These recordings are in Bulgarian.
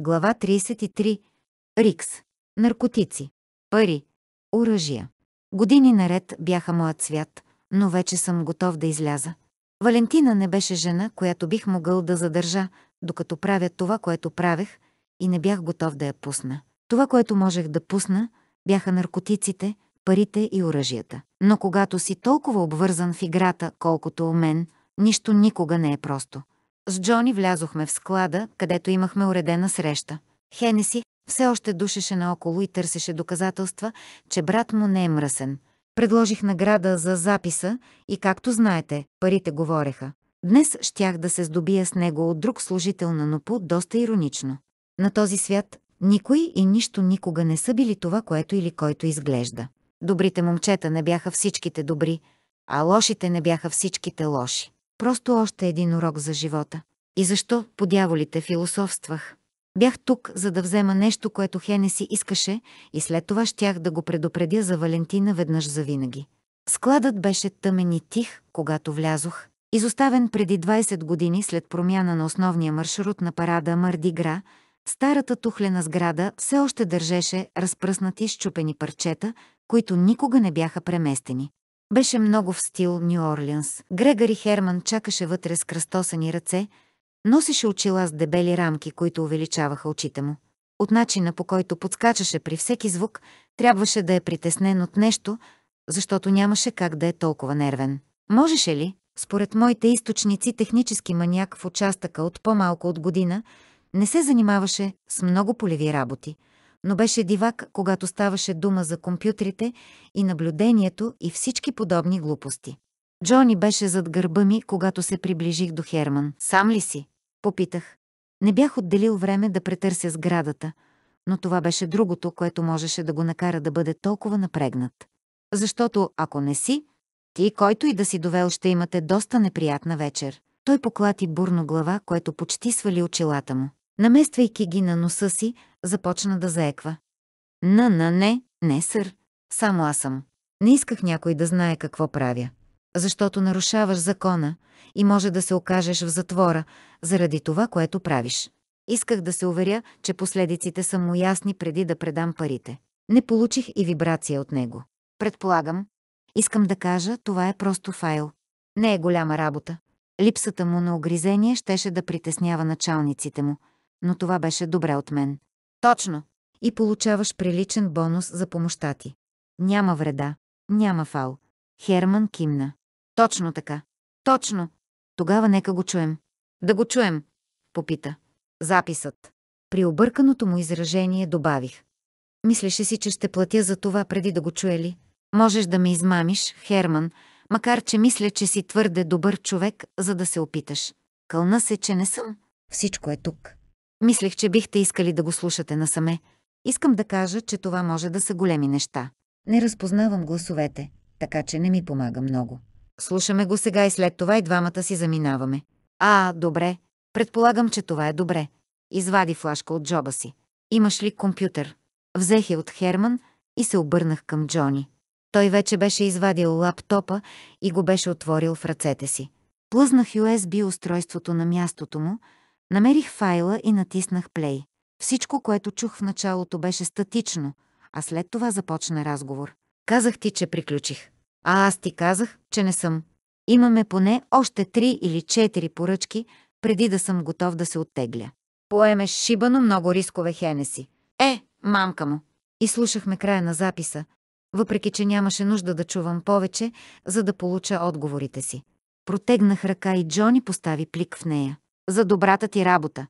Глава 33. Рикс. Наркотици. Пари. Оръжия. Години наред бяха моят свят, но вече съм готов да изляза. Валентина не беше жена, която бих могъл да задържа, докато правя това, което правех, и не бях готов да я пусна. Това, което можех да пусна, бяха наркотиците, парите и оръжията. Но когато си толкова обвързан в играта, колкото у мен, нищо никога не е просто. С Джони влязохме в склада, където имахме уредена среща. Хенеси все още душеше наоколо и търсеше доказателства, че брат му не е мръсен. Предложих награда за записа и, както знаете, парите говореха. Днес щях да се здобия с него от друг служител на НОПУ, доста иронично. На този свят никой и нищо никога не са били това, което или който изглежда. Добрите момчета не бяха всичките добри, а лошите не бяха всичките лоши. Просто още един урок за живота. И защо, по дяволите, философствах? Бях тук, за да взема нещо, което Хене си искаше и след това щях да го предупредя за Валентина веднъж завинаги. Складът беше тъмен и тих, когато влязох. Изоставен преди 20 години след промяна на основния маршрут на парада Мърдигра, старата тухлена сграда все още държеше разпръснати щупени парчета, които никога не бяха преместени. Беше много в стил Нью Орлианс. Грегори Херман чакаше вътре с кръстосани ръце, носеше очила с дебели рамки, които увеличаваха очите му. От начина по който подскачаше при всеки звук, трябваше да е притеснен от нещо, защото нямаше как да е толкова нервен. Можеше ли, според моите източници, технически маняк в участъка от по-малко от година, не се занимаваше с много полеви работи – но беше дивак, когато ставаше дума за компютрите и наблюдението и всички подобни глупости. Джони беше зад гърба ми, когато се приближих до Херман. «Сам ли си?» – попитах. Не бях отделил време да претърся сградата, но това беше другото, което можеше да го накара да бъде толкова напрегнат. Защото, ако не си, ти, който и да си довел, ще имате доста неприятна вечер. Той поклати бурно глава, което почти свали очилата му. Намествайки ги на носа си, започна да заеква. На, на, не, не, сър. Само аз съм. Не исках някой да знае какво правя. Защото нарушаваш закона и може да се окажеш в затвора заради това, което правиш. Исках да се уверя, че последиците са му ясни преди да предам парите. Не получих и вибрация от него. Предполагам. Искам да кажа, това е просто файл. Не е голяма работа. Липсата му на огризение щеше да притеснява началниците му, но това беше добре от мен. Точно. И получаваш приличен бонус за помощта ти. Няма вреда. Няма фал. Херман кимна. Точно така. Точно. Тогава нека го чуем. Да го чуем, попита. Записът. При обърканото му изражение добавих. Мислеше си, че ще платя за това преди да го чуе ли. Можеш да ме измамиш, Херман, макар че мисля, че си твърде добър човек, за да се опиташ. Кълна се, че не съм. Всичко е тук. Мислех, че бихте искали да го слушате насаме. Искам да кажа, че това може да са големи неща. Не разпознавам гласовете, така че не ми помага много. Слушаме го сега и след това и двамата си заминаваме. А, добре. Предполагам, че това е добре. Извади флашка от джоба си. Имаш ли компютър? Взех я от Херман и се обърнах към Джони. Той вече беше извадил лаптопа и го беше отворил в ръцете си. Плъзнах USB устройството на мястото му, Намерих файла и натиснах плей. Всичко, което чух в началото, беше статично, а след това започна разговор. Казах ти, че приключих. А аз ти казах, че не съм. Имаме поне още три или четири поръчки, преди да съм готов да се оттегля. Поемеш шибано много рискове, Хенеси. Е, мамка му. И слушахме края на записа, въпреки че нямаше нужда да чувам повече, за да получа отговорите си. Протегнах ръка и Джони постави плик в нея. За добрата ти работа,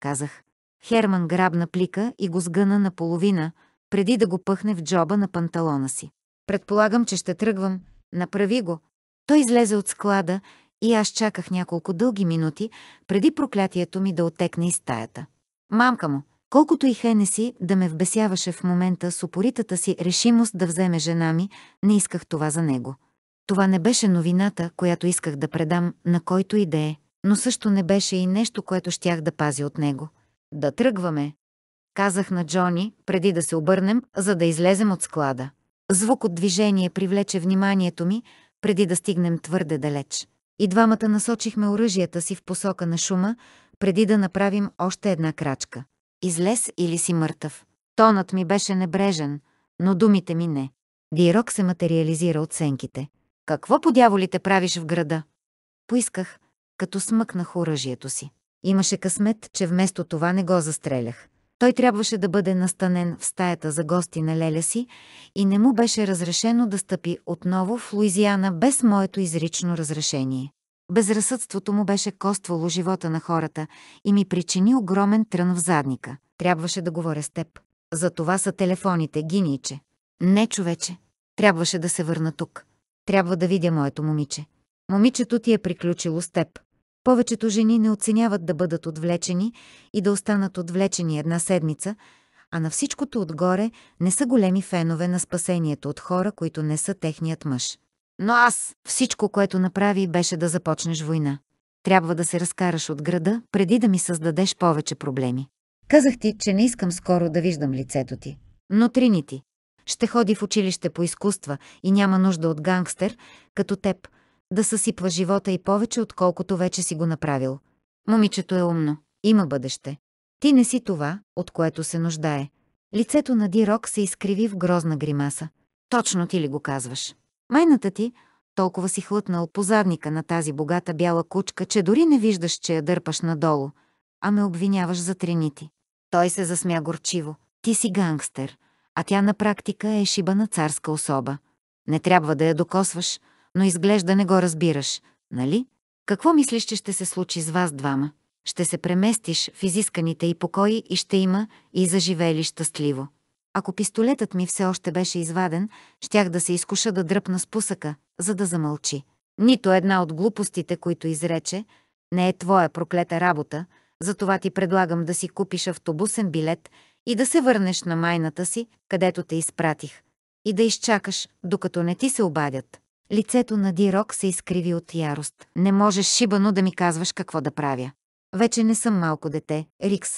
казах. Херман грабна плика и го сгъна наполовина, преди да го пъхне в джоба на панталона си. Предполагам, че ще тръгвам. Направи го. Той излезе от склада и аз чаках няколко дълги минути, преди проклятието ми да отекне из стаята. Мамка му, колкото и Хенеси да ме вбесяваше в момента с упоритата си решимост да вземе жена ми, не исках това за него. Това не беше новината, която исках да предам на който и да е но също не беше и нещо, което щях да пази от него. Да тръгваме, казах на Джони, преди да се обърнем, за да излезем от склада. Звук от движение привлече вниманието ми, преди да стигнем твърде далеч. И двамата насочихме оръжията си в посока на шума, преди да направим още една крачка. Излез или си мъртъв? Тонът ми беше небрежен, но думите ми не. Дирок се материализира от сенките. Какво подяволите правиш в града? Поисках, като смъкнах оръжието си. Имаше късмет, че вместо това не го застрелях. Той трябваше да бъде настанен в стаята за гости на леля си и не му беше разрешено да стъпи отново в Луизиана без моето изрично разрешение. Безразсъдството му беше коствало живота на хората и ми причини огромен трън в задника. Трябваше да говоря с теб. За това са телефоните, гиниче. Не, човече. Трябваше да се върна тук. Трябва да видя моето момиче. Момичето ти е приключило с теб. Повечето жени не оценяват да бъдат отвлечени и да останат отвлечени една седмица, а на всичкото отгоре не са големи фенове на спасението от хора, които не са техният мъж. Но аз всичко, което направи, беше да започнеш война. Трябва да се разкараш от града, преди да ми създадеш повече проблеми. Казах ти, че не искам скоро да виждам лицето ти. Но трини ти. Ще ходи в училище по изкуства и няма нужда от гангстер, като теб – да съсипва живота и повече, отколкото вече си го направил. Момичето е умно, има бъдеще. Ти не си това, от което се нуждае. Лицето на Дирок се изкриви в грозна гримаса. Точно ти ли го казваш? Майната ти, толкова си хлътнал по задника на тази богата бяла кучка, че дори не виждаш, че я дърпаш надолу, а ме обвиняваш за тренити. Той се засмя горчиво. Ти си гангстер, а тя на практика е шиба на царска особа. Не трябва да я докосваш – но изглежда не го разбираш, нали? Какво мислиш, че ще се случи с вас двама? Ще се преместиш в изисканите и покои и ще има и заживели щастливо. Ако пистолетът ми все още беше изваден, щях да се изкуша да дръпна с пусъка, за да замълчи. Нито една от глупостите, които изрече, не е твоя проклета работа, затова ти предлагам да си купиш автобусен билет и да се върнеш на майната си, където те изпратих, и да изчакаш, докато не ти се обадят. Лицето на Дирок се изкриви от ярост. Не можеш шибано да ми казваш какво да правя. Вече не съм малко дете, Рикс.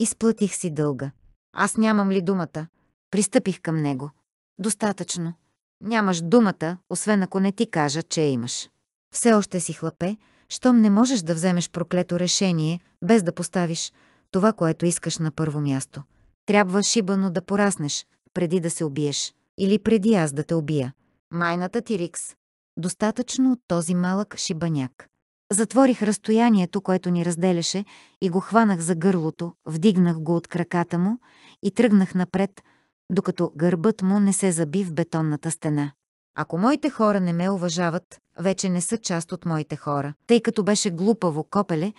Изплатих си дълга. Аз нямам ли думата? Пристъпих към него. Достатъчно. Нямаш думата, освен ако не ти кажа, че имаш. Все още си хлапе, щом не можеш да вземеш проклето решение, без да поставиш това, което искаш на първо място. Трябва шибано да пораснеш, преди да се убиеш. Или преди аз да те убия. Майната ти, Рикс достатъчно от този малък шибаняк. Затворих разстоянието, което ни разделяше, и го хванах за гърлото, вдигнах го от краката му и тръгнах напред, докато гърбът му не се заби в бетонната стена. Ако моите хора не ме уважават, вече не са част от моите хора. Тъй като беше глупаво копеле,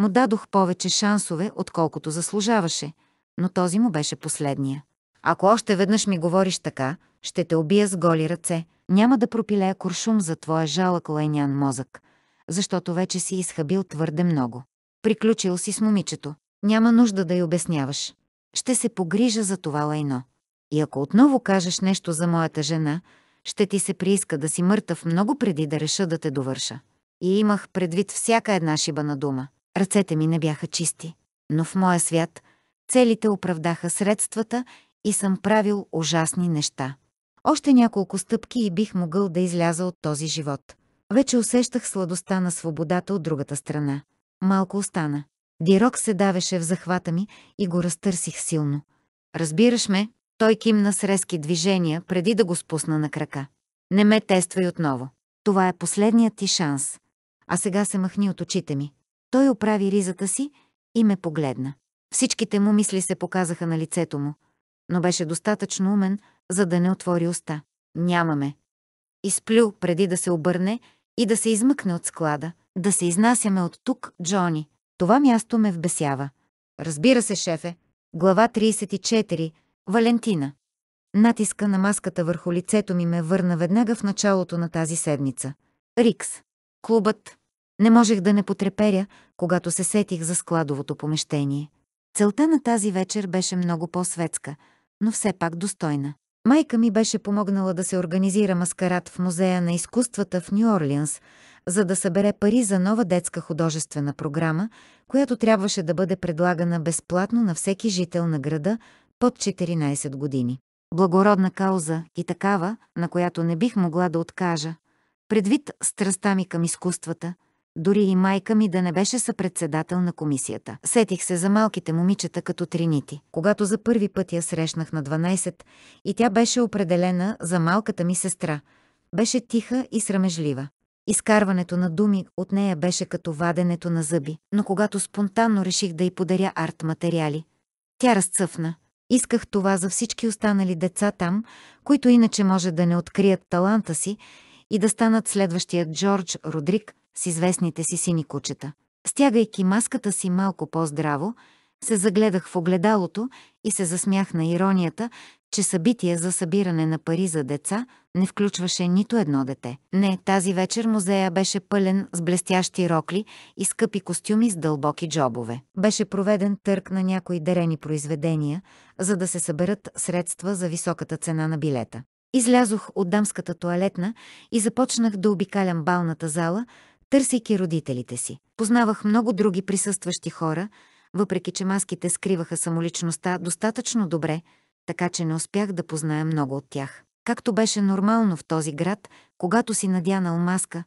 му дадох повече шансове, отколкото заслужаваше, но този му беше последния. Ако още веднъж ми говориш така, ще те убия с голи ръце, няма да пропилея куршум за твоя жалък лайнян мозък, защото вече си изхабил твърде много. Приключил си с момичето. Няма нужда да й обясняваш. Ще се погрижа за това лайно. И ако отново кажеш нещо за моята жена, ще ти се прииска да си мъртъв много преди да реша да те довърша. И имах предвид всяка една шибана дума. Ръцете ми не бяха чисти. Но в моя свят целите оправдаха средствата и съм правил ужасни неща. Още няколко стъпки и бих могъл да изляза от този живот. Вече усещах сладостта на свободата от другата страна. Малко остана. Дирок се давеше в захвата ми и го разтърсих силно. Разбираш ме, той кимна с резки движения, преди да го спусна на крака. Не ме тествай отново. Това е последният ти шанс. А сега се махни от очите ми. Той оправи ризата си и ме погледна. Всичките му мисли се показаха на лицето му, но беше достатъчно умен, за да не отвори уста. Нямаме. Изплю преди да се обърне и да се измъкне от склада. Да се изнасяме от тук, Джони. Това място ме вбесява. Разбира се, шефе. Глава 34. Валентина. Натиска на маската върху лицето ми ме върна веднага в началото на тази седмица. Рикс. Клубът. Не можех да не потреперя, когато се сетих за складовото помещение. Целта на тази вечер беше много по-светска, но все пак достойна. Майка ми беше помогнала да се организира маскарад в Музея на изкуствата в Нью Орлианс, за да събере пари за нова детска художествена програма, която трябваше да бъде предлагана безплатно на всеки жител на града под 14 години. Благородна кауза и такава, на която не бих могла да откажа, предвид страстта ми към изкуствата, дори и майка ми да не беше съпредседател на комисията. Сетих се за малките момичета като тринити, когато за първи път я срещнах на 12 и тя беше определена за малката ми сестра. Беше тиха и срамежлива. Изкарването на думи от нея беше като ваденето на зъби, но когато спонтанно реших да й подаря арт-материали, тя разцъфна. Исках това за всички останали деца там, които иначе може да не открият таланта си и да станат следващия Джордж Родрик – с известните си сини кучета. Стягайки маската си малко по-здраво, се загледах в огледалото и се засмях на иронията, че събитие за събиране на пари за деца не включваше нито едно дете. Не, тази вечер музея беше пълен с блестящи рокли и скъпи костюми с дълбоки джобове. Беше проведен търк на някои дарени произведения, за да се съберат средства за високата цена на билета. Излязох от дамската туалетна и започнах да обикалям балната зала, търсейки родителите си. Познавах много други присъстващи хора, въпреки че маските скриваха самоличността достатъчно добре, така че не успях да позная много от тях. Както беше нормално в този град, когато си надянал маска,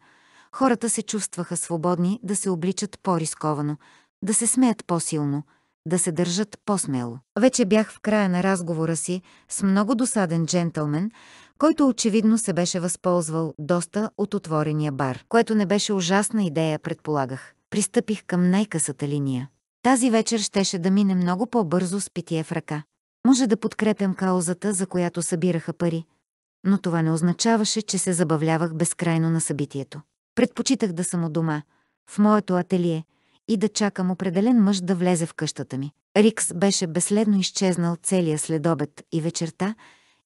хората се чувстваха свободни да се обличат по-рисковано, да се смеят по-силно, да се държат по-смело. Вече бях в края на разговора си с много досаден джентълмен, който очевидно се беше възползвал доста от отворения бар, което не беше ужасна идея, предполагах. Пристъпих към най-късата линия. Тази вечер щеше да мине много по-бързо с питие в ръка. Може да подкрепям каузата, за която събираха пари, но това не означаваше, че се забавлявах безкрайно на събитието. Предпочитах да съм у дома, в моето ателие, и да чакам определен мъж да влезе в къщата ми. Рикс беше безследно изчезнал целия следобед и вечерта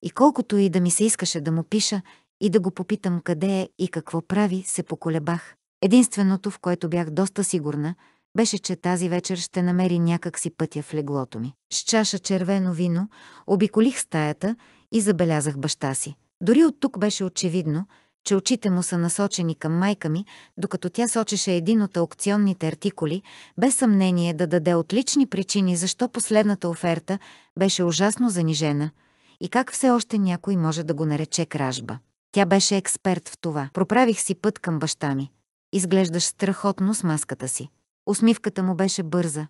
и колкото и да ми се искаше да му пиша и да го попитам къде е и какво прави, се поколебах. Единственото, в което бях доста сигурна, беше, че тази вечер ще намери някак си пътя в леглото ми. С чаша червено вино обиколих стаята и забелязах баща си. Дори от тук беше очевидно, че очите му са насочени към майка ми, докато тя сочеше един от аукционните артикули, без съмнение да даде отлични причини защо последната оферта беше ужасно занижена – и как все още някой може да го нарече кражба. Тя беше експерт в това. Проправих си път към баща ми. Изглеждаш страхотно с маската си. Усмивката му беше бърза,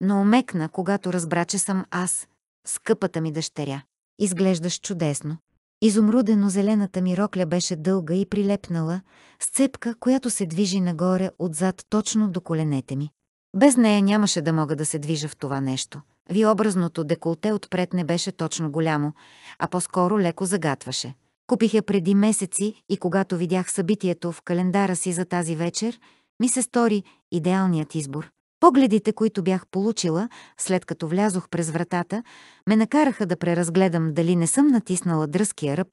но омекна, когато разбра, че съм аз, скъпата ми дъщеря. Изглеждаш чудесно. Изумрудено зелената ми рокля беше дълга и прилепнала, с цепка, която се движи нагоре отзад точно до коленете ми. Без нея нямаше да мога да се движа в това нещо. Виобразното деколте отпред не беше точно голямо, а по-скоро леко загатваше. Купих я преди месеци и когато видях събитието в календара си за тази вечер, ми се стори идеалният избор. Погледите, които бях получила, след като влязох през вратата, ме накараха да преразгледам дали не съм натиснала дръзкия ръб,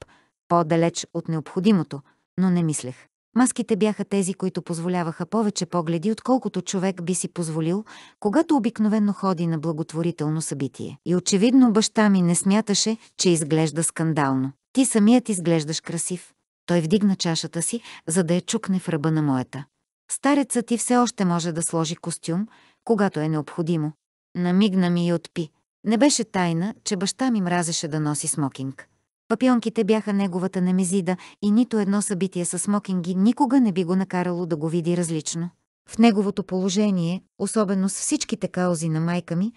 по-далеч от необходимото, но не мислех. Маските бяха тези, които позволяваха повече погледи, отколкото човек би си позволил, когато обикновенно ходи на благотворително събитие. И очевидно баща ми не смяташе, че изглежда скандално. Ти самият изглеждаш красив. Той вдигна чашата си, за да я чукне в ръба на моята. Старецът ти все още може да сложи костюм, когато е необходимо. Намигна ми и отпи. Не беше тайна, че баща ми мразеше да носи смокинг. Папионките бяха неговата немезида и нито едно събитие с смокинги никога не би го накарало да го види различно. В неговото положение, особено с всичките каузи на майка ми,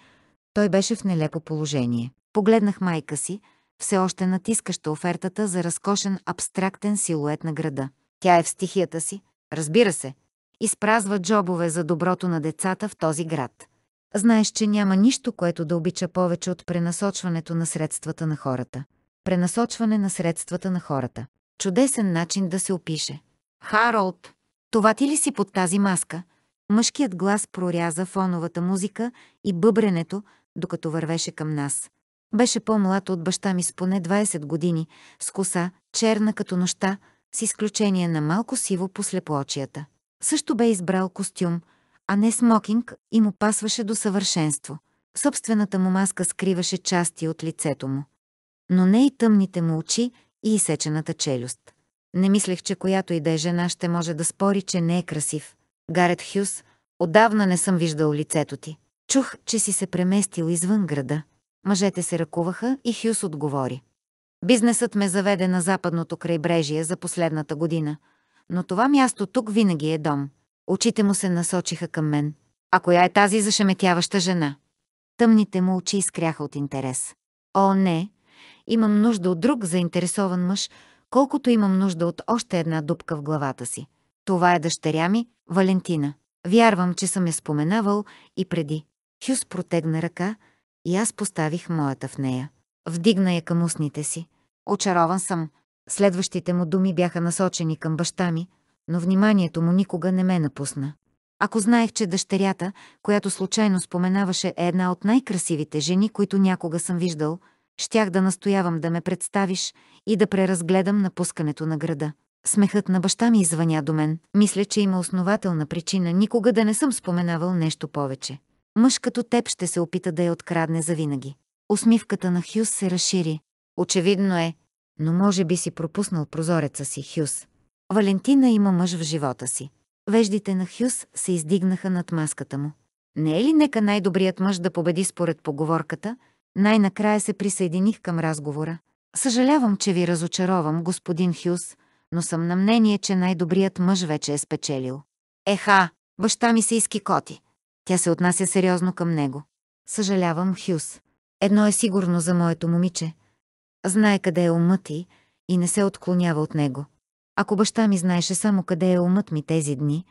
той беше в нелепо положение. Погледнах майка си, все още натискаща офертата за разкошен абстрактен силует на града. Тя е в стихията си, разбира се, изпразва джобове за доброто на децата в този град. Знаеш, че няма нищо, което да обича повече от пренасочването на средствата на хората пренасочване на средствата на хората. Чудесен начин да се опише. Харолд, това ти ли си под тази маска? Мъжкият глас проряза фоновата музика и бъбренето, докато вървеше към нас. Беше по-млад от баща ми с поне 20 години, с коса, черна като нощта, с изключение на малко сиво по слепоочията. Също бе избрал костюм, а не смокинг и му пасваше до съвършенство. Собствената му маска скриваше части от лицето му но не и тъмните му очи и изсечената челюст. Не мислех, че която и да е жена ще може да спори, че не е красив. Гарет Хюс, отдавна не съм виждал лицето ти. Чух, че си се преместил извън града. Мъжете се ръкуваха и Хюс отговори. Бизнесът ме заведе на западното крайбрежие за последната година, но това място тук винаги е дом. Очите му се насочиха към мен. А коя е тази зашеметяваща жена? Тъмните му очи изкряха от интерес. О, не, Имам нужда от друг заинтересован мъж, колкото имам нужда от още една дупка в главата си. Това е дъщеря ми, Валентина. Вярвам, че съм я споменавал и преди. Хюс протегна ръка и аз поставих моята в нея. Вдигна я към устните си. Очарован съм. Следващите му думи бяха насочени към баща ми, но вниманието му никога не ме напусна. Ако знаех, че дъщерята, която случайно споменаваше е една от най-красивите жени, които някога съм виждал – щях да настоявам да ме представиш и да преразгледам напускането на града. Смехът на баща ми извъня до мен. Мисля, че има основателна причина никога да не съм споменавал нещо повече. Мъж като теб ще се опита да я открадне завинаги. Усмивката на Хюс се разшири. Очевидно е, но може би си пропуснал прозореца си, Хюс. Валентина има мъж в живота си. Веждите на Хюс се издигнаха над маската му. Не е ли нека най-добрият мъж да победи според поговорката – най-накрая се присъединих към разговора. Съжалявам, че ви разочаровам, господин Хюс, но съм на мнение, че най-добрият мъж вече е спечелил. Еха, баща ми се изкикоти. Тя се отнася сериозно към него. Съжалявам, Хюс. Едно е сигурно за моето момиче. Знае къде е умът и, и не се отклонява от него. Ако баща ми знаеше само къде е умът ми тези дни,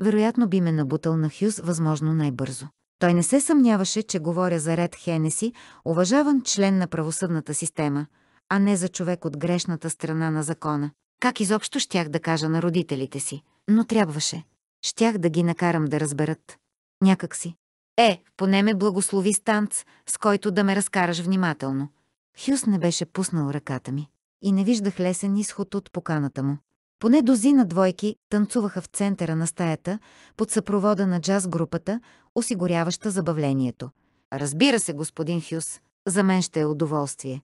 вероятно би ме набутал на Хюс възможно най-бързо. Той не се съмняваше, че говоря за Ред Хенеси, уважаван член на правосъдната система, а не за човек от грешната страна на закона. Как изобщо щях да кажа на родителите си, но трябваше. Щях да ги накарам да разберат. Някак си. Е, поне ме благослови станц, с който да ме разкараш внимателно. Хюс не беше пуснал ръката ми и не виждах лесен изход от поканата му. Поне дозина двойки танцуваха в центъра на стаята под съпровода на джаз-групата, осигуряваща забавлението. Разбира се, господин Хюс, за мен ще е удоволствие.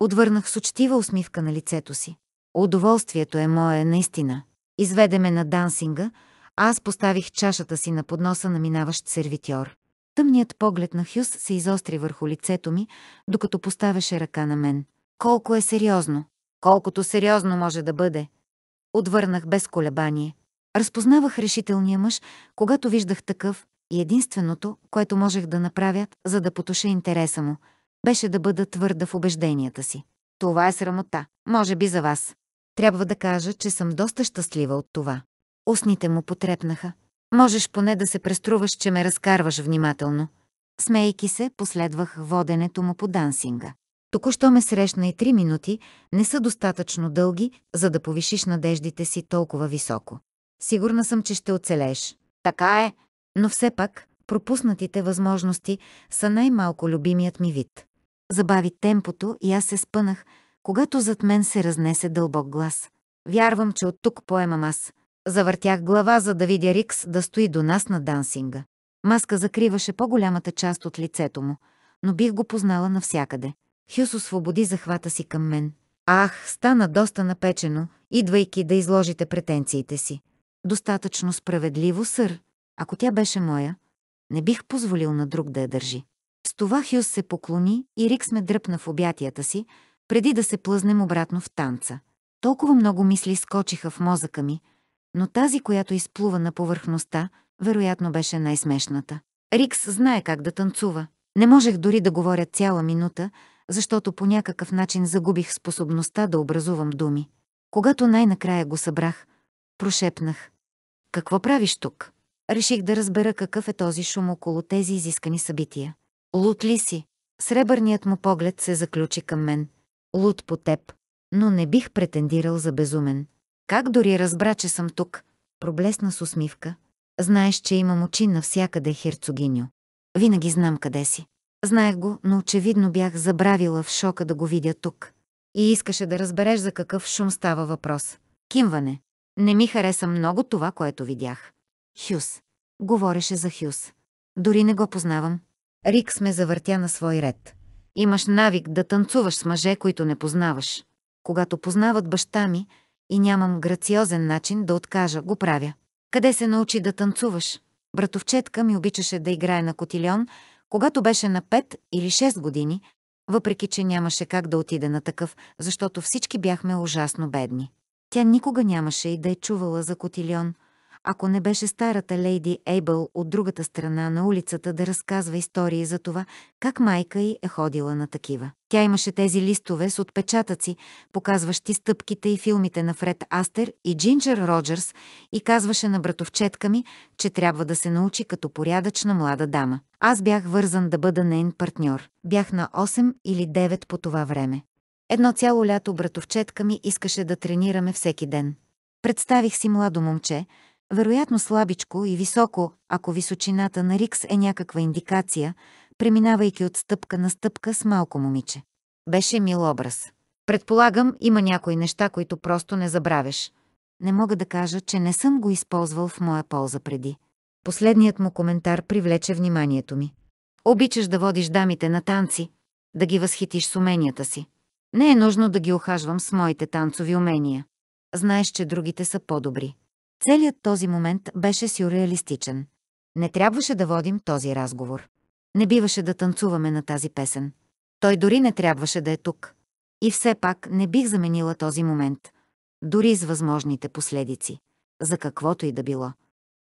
Отвърнах с учтива усмивка на лицето си. Удоволствието е мое, наистина. Изведеме на дансинга, а аз поставих чашата си на подноса на минаващ сервитьор. Тъмният поглед на Хюс се изостри върху лицето ми, докато поставяше ръка на мен. Колко е сериозно? Колкото сериозно може да бъде, Отвърнах без колебание. Разпознавах решителния мъж, когато виждах такъв, и единственото, което можех да направя, за да потуша интереса му, беше да бъда твърда в убежденията си. Това е срамота, може би за вас. Трябва да кажа, че съм доста щастлива от това. Устните му потрепнаха. Можеш поне да се преструваш, че ме разкарваш внимателно. Смейки се, последвах воденето му по дансинга. Току-що ме срещна и три минути не са достатъчно дълги, за да повишиш надеждите си толкова високо. Сигурна съм, че ще оцелееш. Така е. Но все пак, пропуснатите възможности са най-малко любимият ми вид. Забави темпото и аз се спънах, когато зад мен се разнесе дълбок глас. Вярвам, че от тук поемам аз. Завъртях глава, за да видя Рикс да стои до нас на дансинга. Маска закриваше по-голямата част от лицето му, но бих го познала навсякъде. Хюс освободи захвата си към мен. Ах, стана доста напечено, идвайки да изложите претенциите си. Достатъчно справедливо, сър. Ако тя беше моя, не бих позволил на друг да я държи. С това Хюс се поклони и Рикс ме дръпна в обятията си, преди да се плъзнем обратно в танца. Толкова много мисли скочиха в мозъка ми, но тази, която изплува на повърхността, вероятно беше най-смешната. Рикс знае как да танцува. Не можех дори да говоря цяла минута, защото по някакъв начин загубих способността да образувам думи. Когато най-накрая го събрах, прошепнах. Какво правиш тук? Реших да разбера какъв е този шум около тези изискани събития. Лут ли си? Сребърният му поглед се заключи към мен. Лут по теб. Но не бих претендирал за безумен. Как дори разбра, че съм тук? Проблесна с усмивка. Знаеш, че имам очи навсякъде, херцогиньо. Винаги знам къде си. Знаех го, но очевидно бях забравила в шока да го видя тук. И искаше да разбереш за какъв шум става въпрос. Кимване. Не ми хареса много това, което видях. Хюс. Говореше за Хюс. Дори не го познавам. Рик сме завъртя на свой ред. Имаш навик да танцуваш с мъже, които не познаваш. Когато познават баща ми и нямам грациозен начин да откажа, го правя. Къде се научи да танцуваш? Братовчетка ми обичаше да играе на котилион, когато беше на 5 или 6 години, въпреки че нямаше как да отиде на такъв, защото всички бяхме ужасно бедни. Тя никога нямаше и да е чувала за котилион, ако не беше старата лейди Ейбъл от другата страна на улицата да разказва истории за това, как майка й е ходила на такива. Тя имаше тези листове с отпечатъци, показващи стъпките и филмите на Фред Астер и Джинджер Роджерс и казваше на братовчетка ми, че трябва да се научи като порядъчна млада дама. Аз бях вързан да бъда нейн партньор. Бях на 8 или 9 по това време. Едно цяло лято братовчетка ми искаше да тренираме всеки ден. Представих си младо момче, вероятно слабичко и високо, ако височината на Рикс е някаква индикация, преминавайки от стъпка на стъпка с малко момиче. Беше мил образ. Предполагам, има някои неща, които просто не забравяш. Не мога да кажа, че не съм го използвал в моя полза преди. Последният му коментар привлече вниманието ми. Обичаш да водиш дамите на танци, да ги възхитиш с уменията си. Не е нужно да ги охажвам с моите танцови умения. Знаеш, че другите са по-добри. Целият този момент беше сюрреалистичен. Не трябваше да водим този разговор. Не биваше да танцуваме на тази песен. Той дори не трябваше да е тук. И все пак не бих заменила този момент. Дори с възможните последици. За каквото и да било.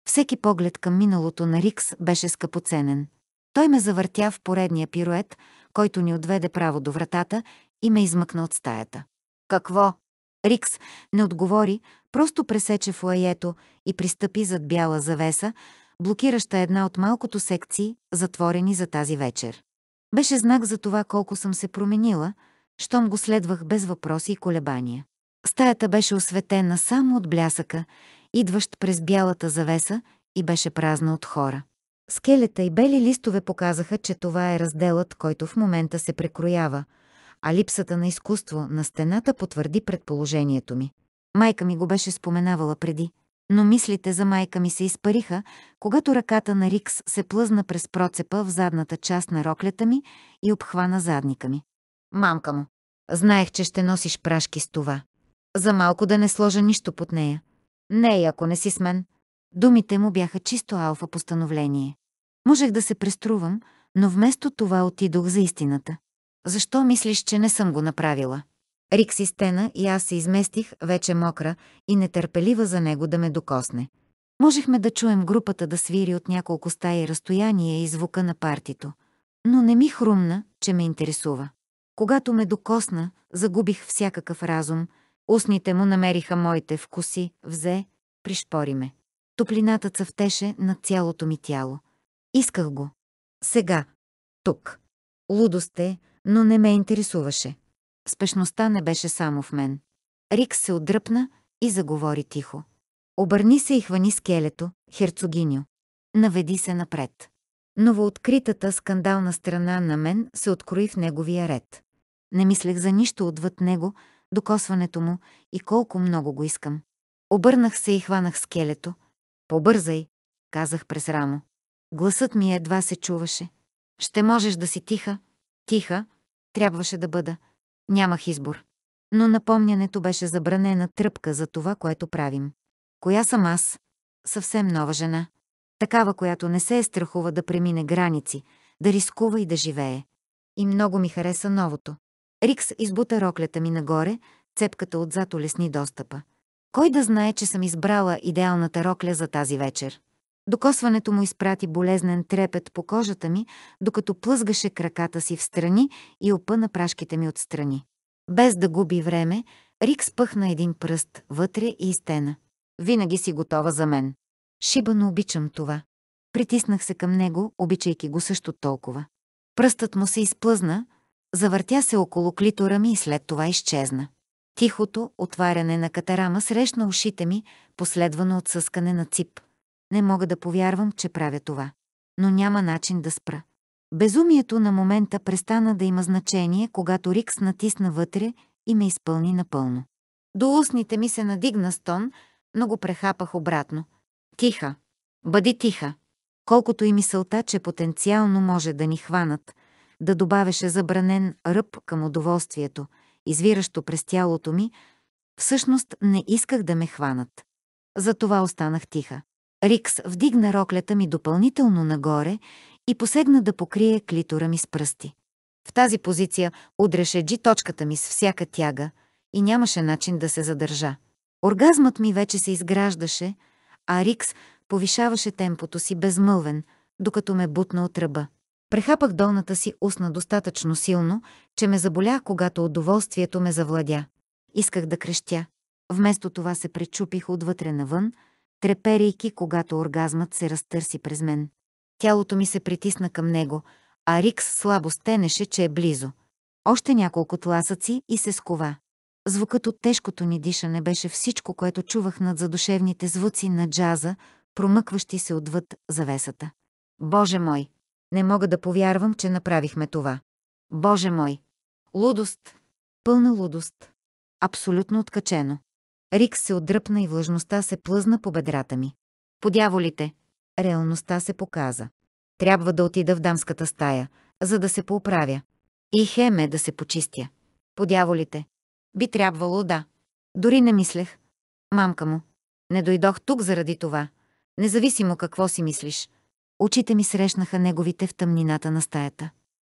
Всеки поглед към миналото на Рикс беше скъпоценен. Той ме завъртя в поредния пирует, който ни отведе право до вратата и ме измъкна от стаята. Какво? Рикс не отговори, Просто пресече флаето и пристъпи зад бяла завеса, блокираща една от малкото секции, затворени за тази вечер. Беше знак за това колко съм се променила, щом го следвах без въпроси и колебания. Стаята беше осветена само от блясъка, идващ през бялата завеса и беше празна от хора. Скелета и бели листове показаха, че това е разделът, който в момента се прекроява, а липсата на изкуство на стената потвърди предположението ми. Майка ми го беше споменавала преди, но мислите за майка ми се изпариха, когато ръката на Рикс се плъзна през процепа в задната част на роклята ми и обхвана задника ми. Мамка му, знаех, че ще носиш прашки с това. За малко да не сложа нищо под нея. Не, ако не си с мен. Думите му бяха чисто алфа постановление. Можех да се преструвам, но вместо това отидох за истината. Защо мислиш, че не съм го направила? Рик си стена и аз се изместих, вече мокра и нетърпелива за него да ме докосне. Можехме да чуем групата да свири от няколко стаи разстояние и звука на партито. Но не ми хрумна, че ме интересува. Когато ме докосна, загубих всякакъв разум, устните му намериха моите вкуси, взе, пришпори ме. Топлината цъфтеше над цялото ми тяло. Исках го. Сега. Тук. Лудост е, но не ме интересуваше. Спешността не беше само в мен. Рик се отдръпна и заговори тихо. Обърни се и хвани скелето, херцогиню. Наведи се напред. Новооткритата скандална страна на мен се открои в неговия ред. Не мислех за нищо отвъд него, докосването му и колко много го искам. Обърнах се и хванах скелето. Побързай, казах през рамо. Гласът ми едва се чуваше. Ще можеш да си тиха. Тиха. Трябваше да бъда. Нямах избор. Но напомнянето беше забранена тръпка за това, което правим. Коя съм аз? Съвсем нова жена. Такава, която не се е страхува да премине граници, да рискува и да живее. И много ми хареса новото. Рикс избута роклята ми нагоре, цепката отзад улесни достъпа. Кой да знае, че съм избрала идеалната рокля за тази вечер? Докосването му изпрати болезнен трепет по кожата ми, докато плъзгаше краката си в страни и опъна прашките ми отстрани. Без да губи време, Рик спъхна един пръст вътре и стена. Винаги си готова за мен. Шибано обичам това. Притиснах се към него, обичайки го също толкова. Пръстът му се изплъзна, завъртя се около клитора ми и след това изчезна. Тихото отваряне на катарама срещна ушите ми, последвано от съскане на цип – не мога да повярвам, че правя това. Но няма начин да спра. Безумието на момента престана да има значение, когато Рикс натисна вътре и ме изпълни напълно. До устните ми се надигна стон, но го прехапах обратно. Тиха. Бъди тиха. Колкото и мисълта, че потенциално може да ни хванат, да добавеше забранен ръб към удоволствието, извиращо през тялото ми, всъщност не исках да ме хванат. Затова останах тиха. Рикс вдигна роклята ми допълнително нагоре и посегна да покрие клитора ми с пръсти. В тази позиция удреше джи точката ми с всяка тяга и нямаше начин да се задържа. Оргазмът ми вече се изграждаше, а Рикс повишаваше темпото си безмълвен, докато ме бутна от ръба. Прехапах долната си устна достатъчно силно, че ме заболя, когато удоволствието ме завладя. Исках да крещя. Вместо това се пречупих отвътре навън – треперейки, когато оргазмът се разтърси през мен. Тялото ми се притисна към него, а Рикс слабо стенеше, че е близо. Още няколко тласъци и се скова. Звукът от тежкото ни дишане беше всичко, което чувах над задушевните звуци на джаза, промъкващи се отвъд завесата. Боже мой! Не мога да повярвам, че направихме това. Боже мой! Лудост! Пълна лудост! Абсолютно откачено. Рик се отдръпна и влажността се плъзна по бедрата ми. Подяволите! Реалността се показа. Трябва да отида в дамската стая, за да се поуправя. И хеме да се почистя. Подяволите! Би трябвало да. Дори не мислех. Мамка му, не дойдох тук заради това. Независимо какво си мислиш. Очите ми срещнаха неговите в тъмнината на стаята.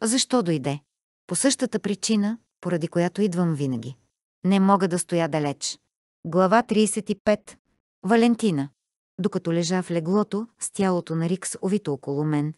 Защо дойде? По същата причина, поради която идвам винаги. Не мога да стоя далеч. Глава 35. Валентина. Докато лежа в леглото, с тялото на Рикс овито около мен,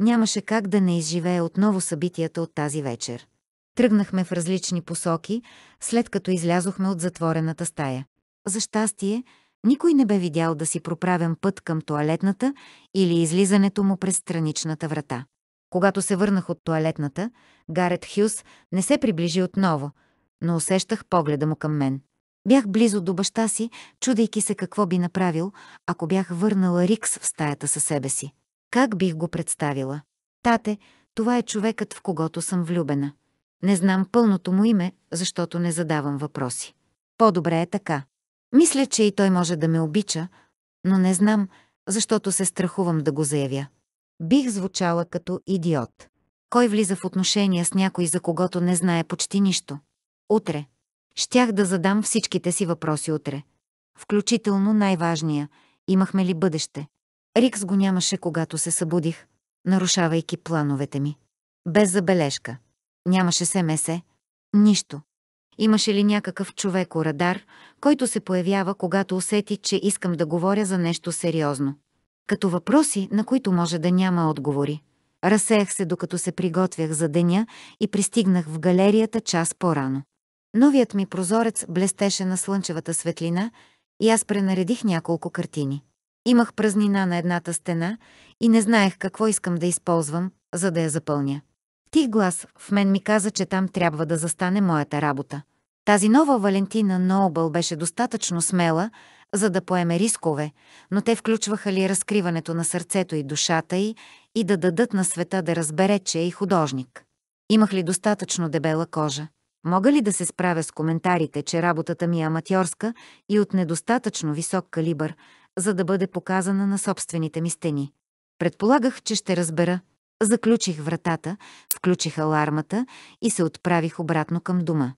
нямаше как да не изживее отново събитията от тази вечер. Тръгнахме в различни посоки, след като излязохме от затворената стая. За щастие, никой не бе видял да си проправям път към туалетната или излизането му през страничната врата. Когато се върнах от туалетната, Гарет Хюс не се приближи отново, но усещах погледа му към мен. Бях близо до баща си, чудейки се какво би направил, ако бях върнала Рикс в стаята със себе си. Как бих го представила? Тате, това е човекът, в когото съм влюбена. Не знам пълното му име, защото не задавам въпроси. По-добре е така. Мисля, че и той може да ме обича, но не знам, защото се страхувам да го заявя. Бих звучала като идиот. Кой влиза в отношения с някой, за когото не знае почти нищо? Утре, Щях да задам всичките си въпроси утре. Включително най-важния – имахме ли бъдеще? Рикс го нямаше, когато се събудих, нарушавайки плановете ми. Без забележка. Нямаше СМС. Нищо. Имаше ли някакъв човек радар който се появява, когато усети, че искам да говоря за нещо сериозно? Като въпроси, на които може да няма отговори. Разсеях се, докато се приготвях за деня и пристигнах в галерията час по-рано. Новият ми прозорец блестеше на слънчевата светлина и аз пренаредих няколко картини. Имах празнина на едната стена и не знаех какво искам да използвам, за да я запълня. Тих глас в мен ми каза, че там трябва да застане моята работа. Тази нова Валентина Ноубъл беше достатъчно смела, за да поеме рискове, но те включваха ли разкриването на сърцето и душата й и да дадат на света да разбере, че е и художник. Имах ли достатъчно дебела кожа? Мога ли да се справя с коментарите, че работата ми е аматьорска и от недостатъчно висок калибър, за да бъде показана на собствените ми стени? Предполагах, че ще разбера. Заключих вратата, включих алармата и се отправих обратно към дома.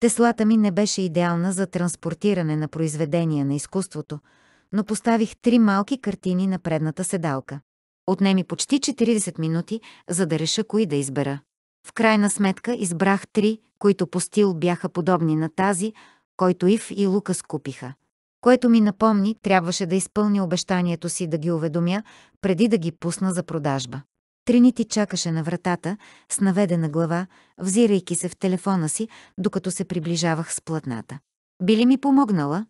Теслата ми не беше идеална за транспортиране на произведения на изкуството, но поставих три малки картини на предната седалка. Отнеми почти 40 минути, за да реша кои да избера. В крайна сметка избрах три, които по стил бяха подобни на тази, който Ив и Лукас купиха. Което ми напомни, трябваше да изпълни обещанието си да ги уведомя, преди да ги пусна за продажба. Тринити чакаше на вратата, с наведена глава, взирайки се в телефона си, докато се приближавах с платната. «Би ли ми помогнала?»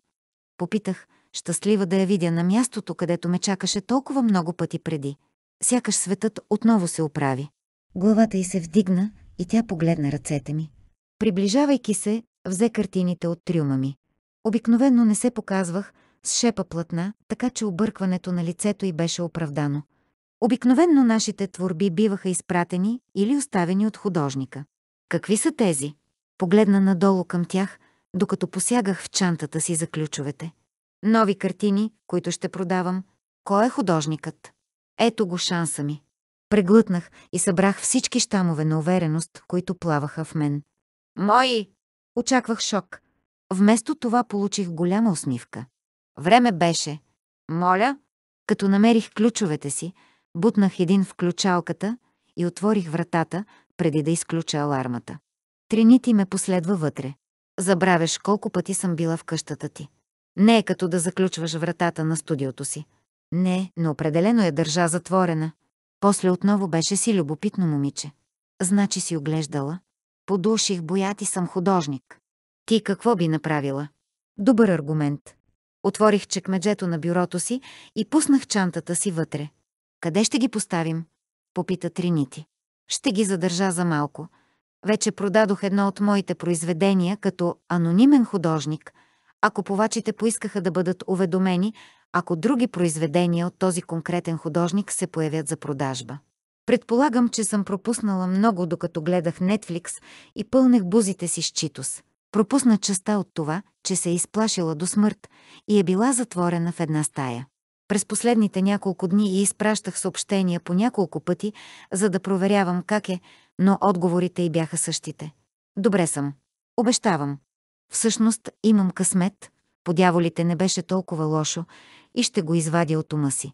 Попитах, щастлива да я видя на мястото, където ме чакаше толкова много пъти преди. Сякаш светът отново се оправи. Главата й се вдигна и тя погледна ръцете ми. Приближавайки се, взе картините от трюма ми. Обикновенно не се показвах с шепа платна, така че объркването на лицето й беше оправдано. Обикновенно нашите творби биваха изпратени или оставени от художника. Какви са тези? Погледна надолу към тях, докато посягах в чантата си за ключовете. Нови картини, които ще продавам. Кой е художникът? Ето го шанса ми. Преглътнах и събрах всички щамове на увереност, които плаваха в мен. Мои! Очаквах шок. Вместо това получих голяма усмивка. Време беше. Моля? Като намерих ключовете си, бутнах един в ключалката и отворих вратата, преди да изключа алармата. Тринити ме последва вътре. Забравяш колко пъти съм била в къщата ти. Не е като да заключваш вратата на студиото си. Не, но определено я държа затворена. После отново беше си любопитно момиче. Значи си оглеждала. Подуших боят и съм художник. Ти какво би направила? Добър аргумент. Отворих чекмеджето на бюрото си и пуснах чантата си вътре. Къде ще ги поставим? Попита Тринити. Ще ги задържа за малко. Вече продадох едно от моите произведения като анонимен художник, а купувачите поискаха да бъдат уведомени, ако други произведения от този конкретен художник се появят за продажба. Предполагам, че съм пропуснала много, докато гледах Netflix и пълнех бузите си с читос. Пропусна частта от това, че се е изплашила до смърт и е била затворена в една стая. През последните няколко дни и изпращах съобщения по няколко пъти, за да проверявам как е, но отговорите й бяха същите. Добре съм. Обещавам. Всъщност имам късмет. Подяволите не беше толкова лошо, и ще го извади от ума си.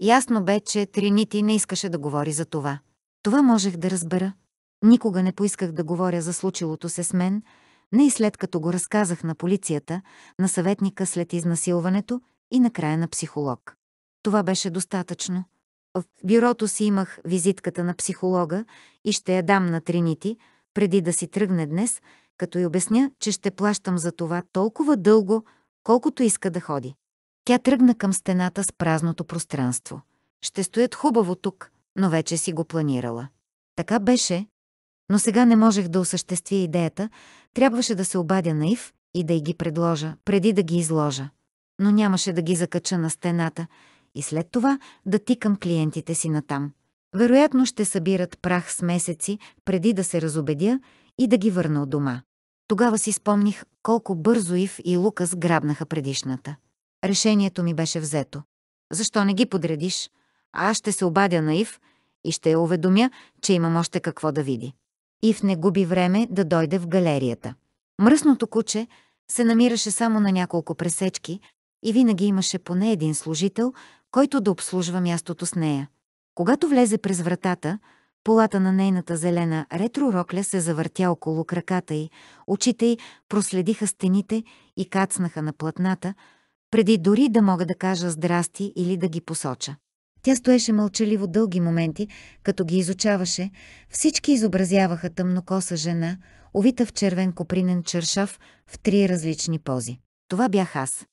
Ясно бе, че Тринити не искаше да говори за това. Това можех да разбера. Никога не поисках да говоря за случилото се с мен, не и след като го разказах на полицията, на съветника след изнасилването и накрая на психолог. Това беше достатъчно. В бюрото си имах визитката на психолога и ще я дам на Тринити, преди да си тръгне днес, като й обясня, че ще плащам за това толкова дълго, колкото иска да ходи. Тя тръгна към стената с празното пространство. Ще стоят хубаво тук, но вече си го планирала. Така беше, но сега не можех да осъществя идеята, трябваше да се обадя на Ив и да й ги предложа, преди да ги изложа. Но нямаше да ги закача на стената и след това да тикам клиентите си натам. Вероятно ще събират прах с месеци, преди да се разобедя и да ги върна от дома. Тогава си спомних колко бързо Ив и Лукас грабнаха предишната. Решението ми беше взето. Защо не ги подредиш? аз ще се обадя на Ив и ще я уведомя, че имам още какво да види. Ив не губи време да дойде в галерията. Мръсното куче се намираше само на няколко пресечки и винаги имаше поне един служител, който да обслужва мястото с нея. Когато влезе през вратата, полата на нейната зелена ретророкля се завъртя около краката й, очите й проследиха стените и кацнаха на платната, преди дори да мога да кажа здрасти или да ги посоча. Тя стоеше мълчаливо дълги моменти, като ги изучаваше. Всички изобразяваха тъмнокоса жена, овита в червен копринен чершав в три различни пози. Това бях аз.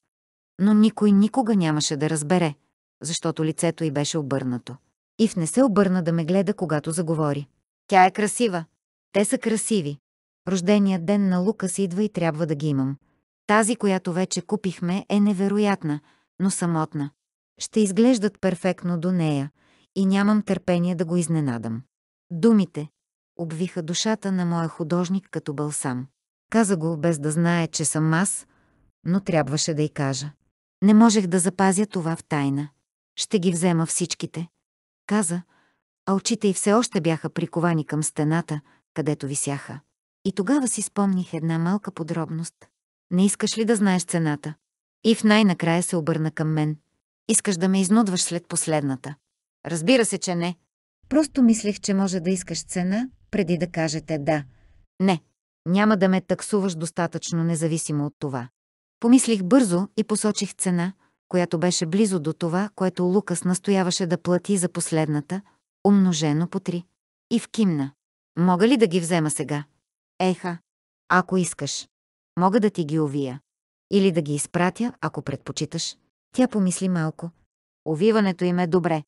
Но никой никога нямаше да разбере, защото лицето й беше обърнато. Ив не се обърна да ме гледа, когато заговори. Тя е красива. Те са красиви. Рожденият ден на Лукас идва и трябва да ги имам. Тази, която вече купихме, е невероятна, но самотна. Ще изглеждат перфектно до нея и нямам търпение да го изненадам. Думите обвиха душата на моя художник като бълсам. Каза го без да знае, че съм аз, но трябваше да й кажа. Не можех да запазя това в тайна. Ще ги взема всичките. Каза, а очите й все още бяха приковани към стената, където висяха. И тогава си спомних една малка подробност – не искаш ли да знаеш цената? И в най-накрая се обърна към мен. Искаш да ме изнудваш след последната. Разбира се, че не. Просто мислех, че може да искаш цена, преди да кажете да. Не, няма да ме таксуваш достатъчно независимо от това. Помислих бързо и посочих цена, която беше близо до това, което Лукас настояваше да плати за последната, умножено по три. И в кимна, Мога ли да ги взема сега? Еха, ако искаш. Мога да ти ги увия. Или да ги изпратя, ако предпочиташ. Тя помисли малко. Увиването им е добре.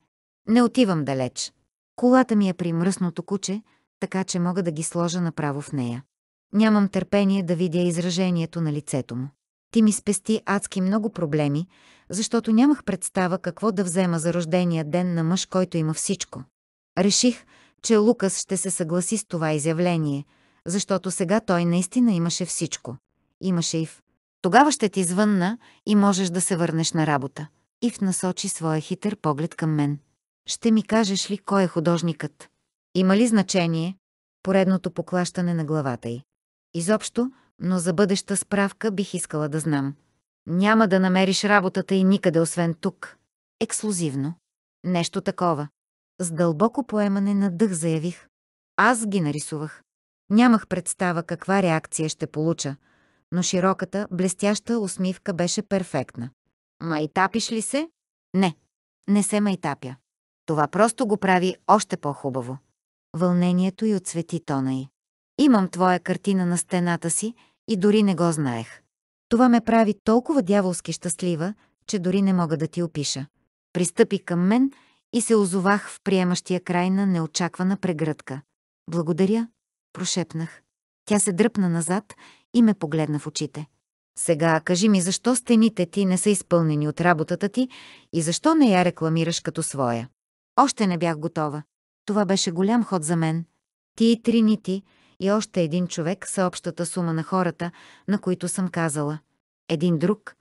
Не отивам далеч. Колата ми е при мръсното куче, така че мога да ги сложа направо в нея. Нямам търпение да видя изражението на лицето му. Ти ми спести адски много проблеми, защото нямах представа какво да взема за рождения ден на мъж, който има всичко. Реших, че Лукас ще се съгласи с това изявление, защото сега той наистина имаше всичко имаше Ив. Тогава ще ти звънна и можеш да се върнеш на работа. Ив насочи своя хитър поглед към мен. Ще ми кажеш ли кой е художникът? Има ли значение? Поредното поклащане на главата й. Изобщо, но за бъдеща справка бих искала да знам. Няма да намериш работата и никъде освен тук. Ексклюзивно. Нещо такова. С дълбоко поемане на дъх заявих. Аз ги нарисувах. Нямах представа каква реакция ще получа, но широката, блестяща усмивка беше перфектна. Майтапиш ли се? Не, не се майтапя. Това просто го прави още по-хубаво. Вълнението й отсвети тона й. Имам твоя картина на стената си и дори не го знаех. Това ме прави толкова дяволски щастлива, че дори не мога да ти опиша. Пристъпи към мен и се озовах в приемащия край на неочаквана прегръдка. Благодаря, прошепнах. Тя се дръпна назад и ме погледна в очите. Сега кажи ми защо стените ти не са изпълнени от работата ти и защо не я рекламираш като своя. Още не бях готова. Това беше голям ход за мен. Ти и три нити и още един човек са общата сума на хората, на които съм казала. Един друг.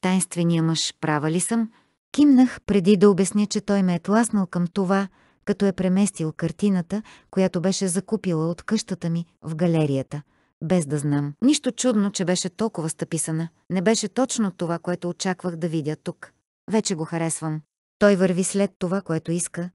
Тайнствения мъж, права ли съм? Кимнах преди да обясня, че той ме е тласнал към това – като е преместил картината, която беше закупила от къщата ми в галерията, без да знам. Нищо чудно, че беше толкова стъписана. Не беше точно това, което очаквах да видя тук. Вече го харесвам. Той върви след това, което иска.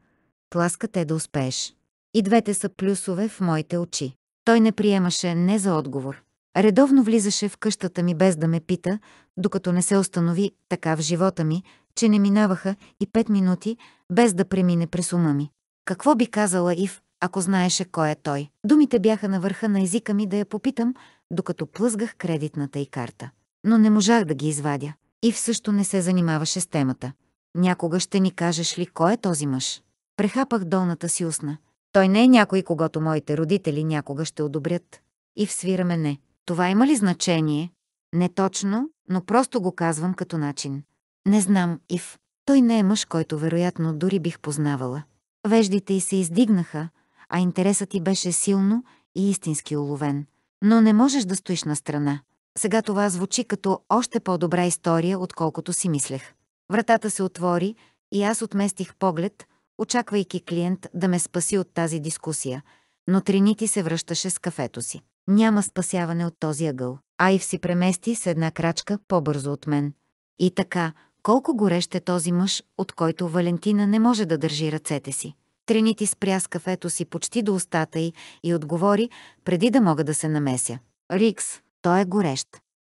Тласкът е да успееш. И двете са плюсове в моите очи. Той не приемаше не за отговор. Редовно влизаше в къщата ми без да ме пита, докато не се установи така в живота ми, че не минаваха и пет минути без да премине през ума ми. Какво би казала Ив, ако знаеше кой е той? Думите бяха на върха на езика ми да я попитам, докато плъзгах кредитната и карта. Но не можах да ги извадя. Ив също не се занимаваше с темата. Някога ще ни кажеш ли кой е този мъж? Прехапах долната си устна. Той не е някой, когато моите родители някога ще одобрят. И свира мене. Това има ли значение? Не точно, но просто го казвам като начин. Не знам, Ив. Той не е мъж, който вероятно дори бих познавала. Веждите й се издигнаха, а интересът ти беше силно и истински уловен. Но не можеш да стоиш на страна. Сега това звучи като още по-добра история, отколкото си мислех. Вратата се отвори и аз отместих поглед, очаквайки клиент да ме спаси от тази дискусия, но Тринити се връщаше с кафето си. Няма спасяване от този ъгъл. Айв си премести с една крачка по-бързо от мен. И така, колко горещ е този мъж, от който Валентина не може да държи ръцете си. Тринити спря с кафето си почти до устата й и отговори, преди да мога да се намеся. Рикс, той е горещ.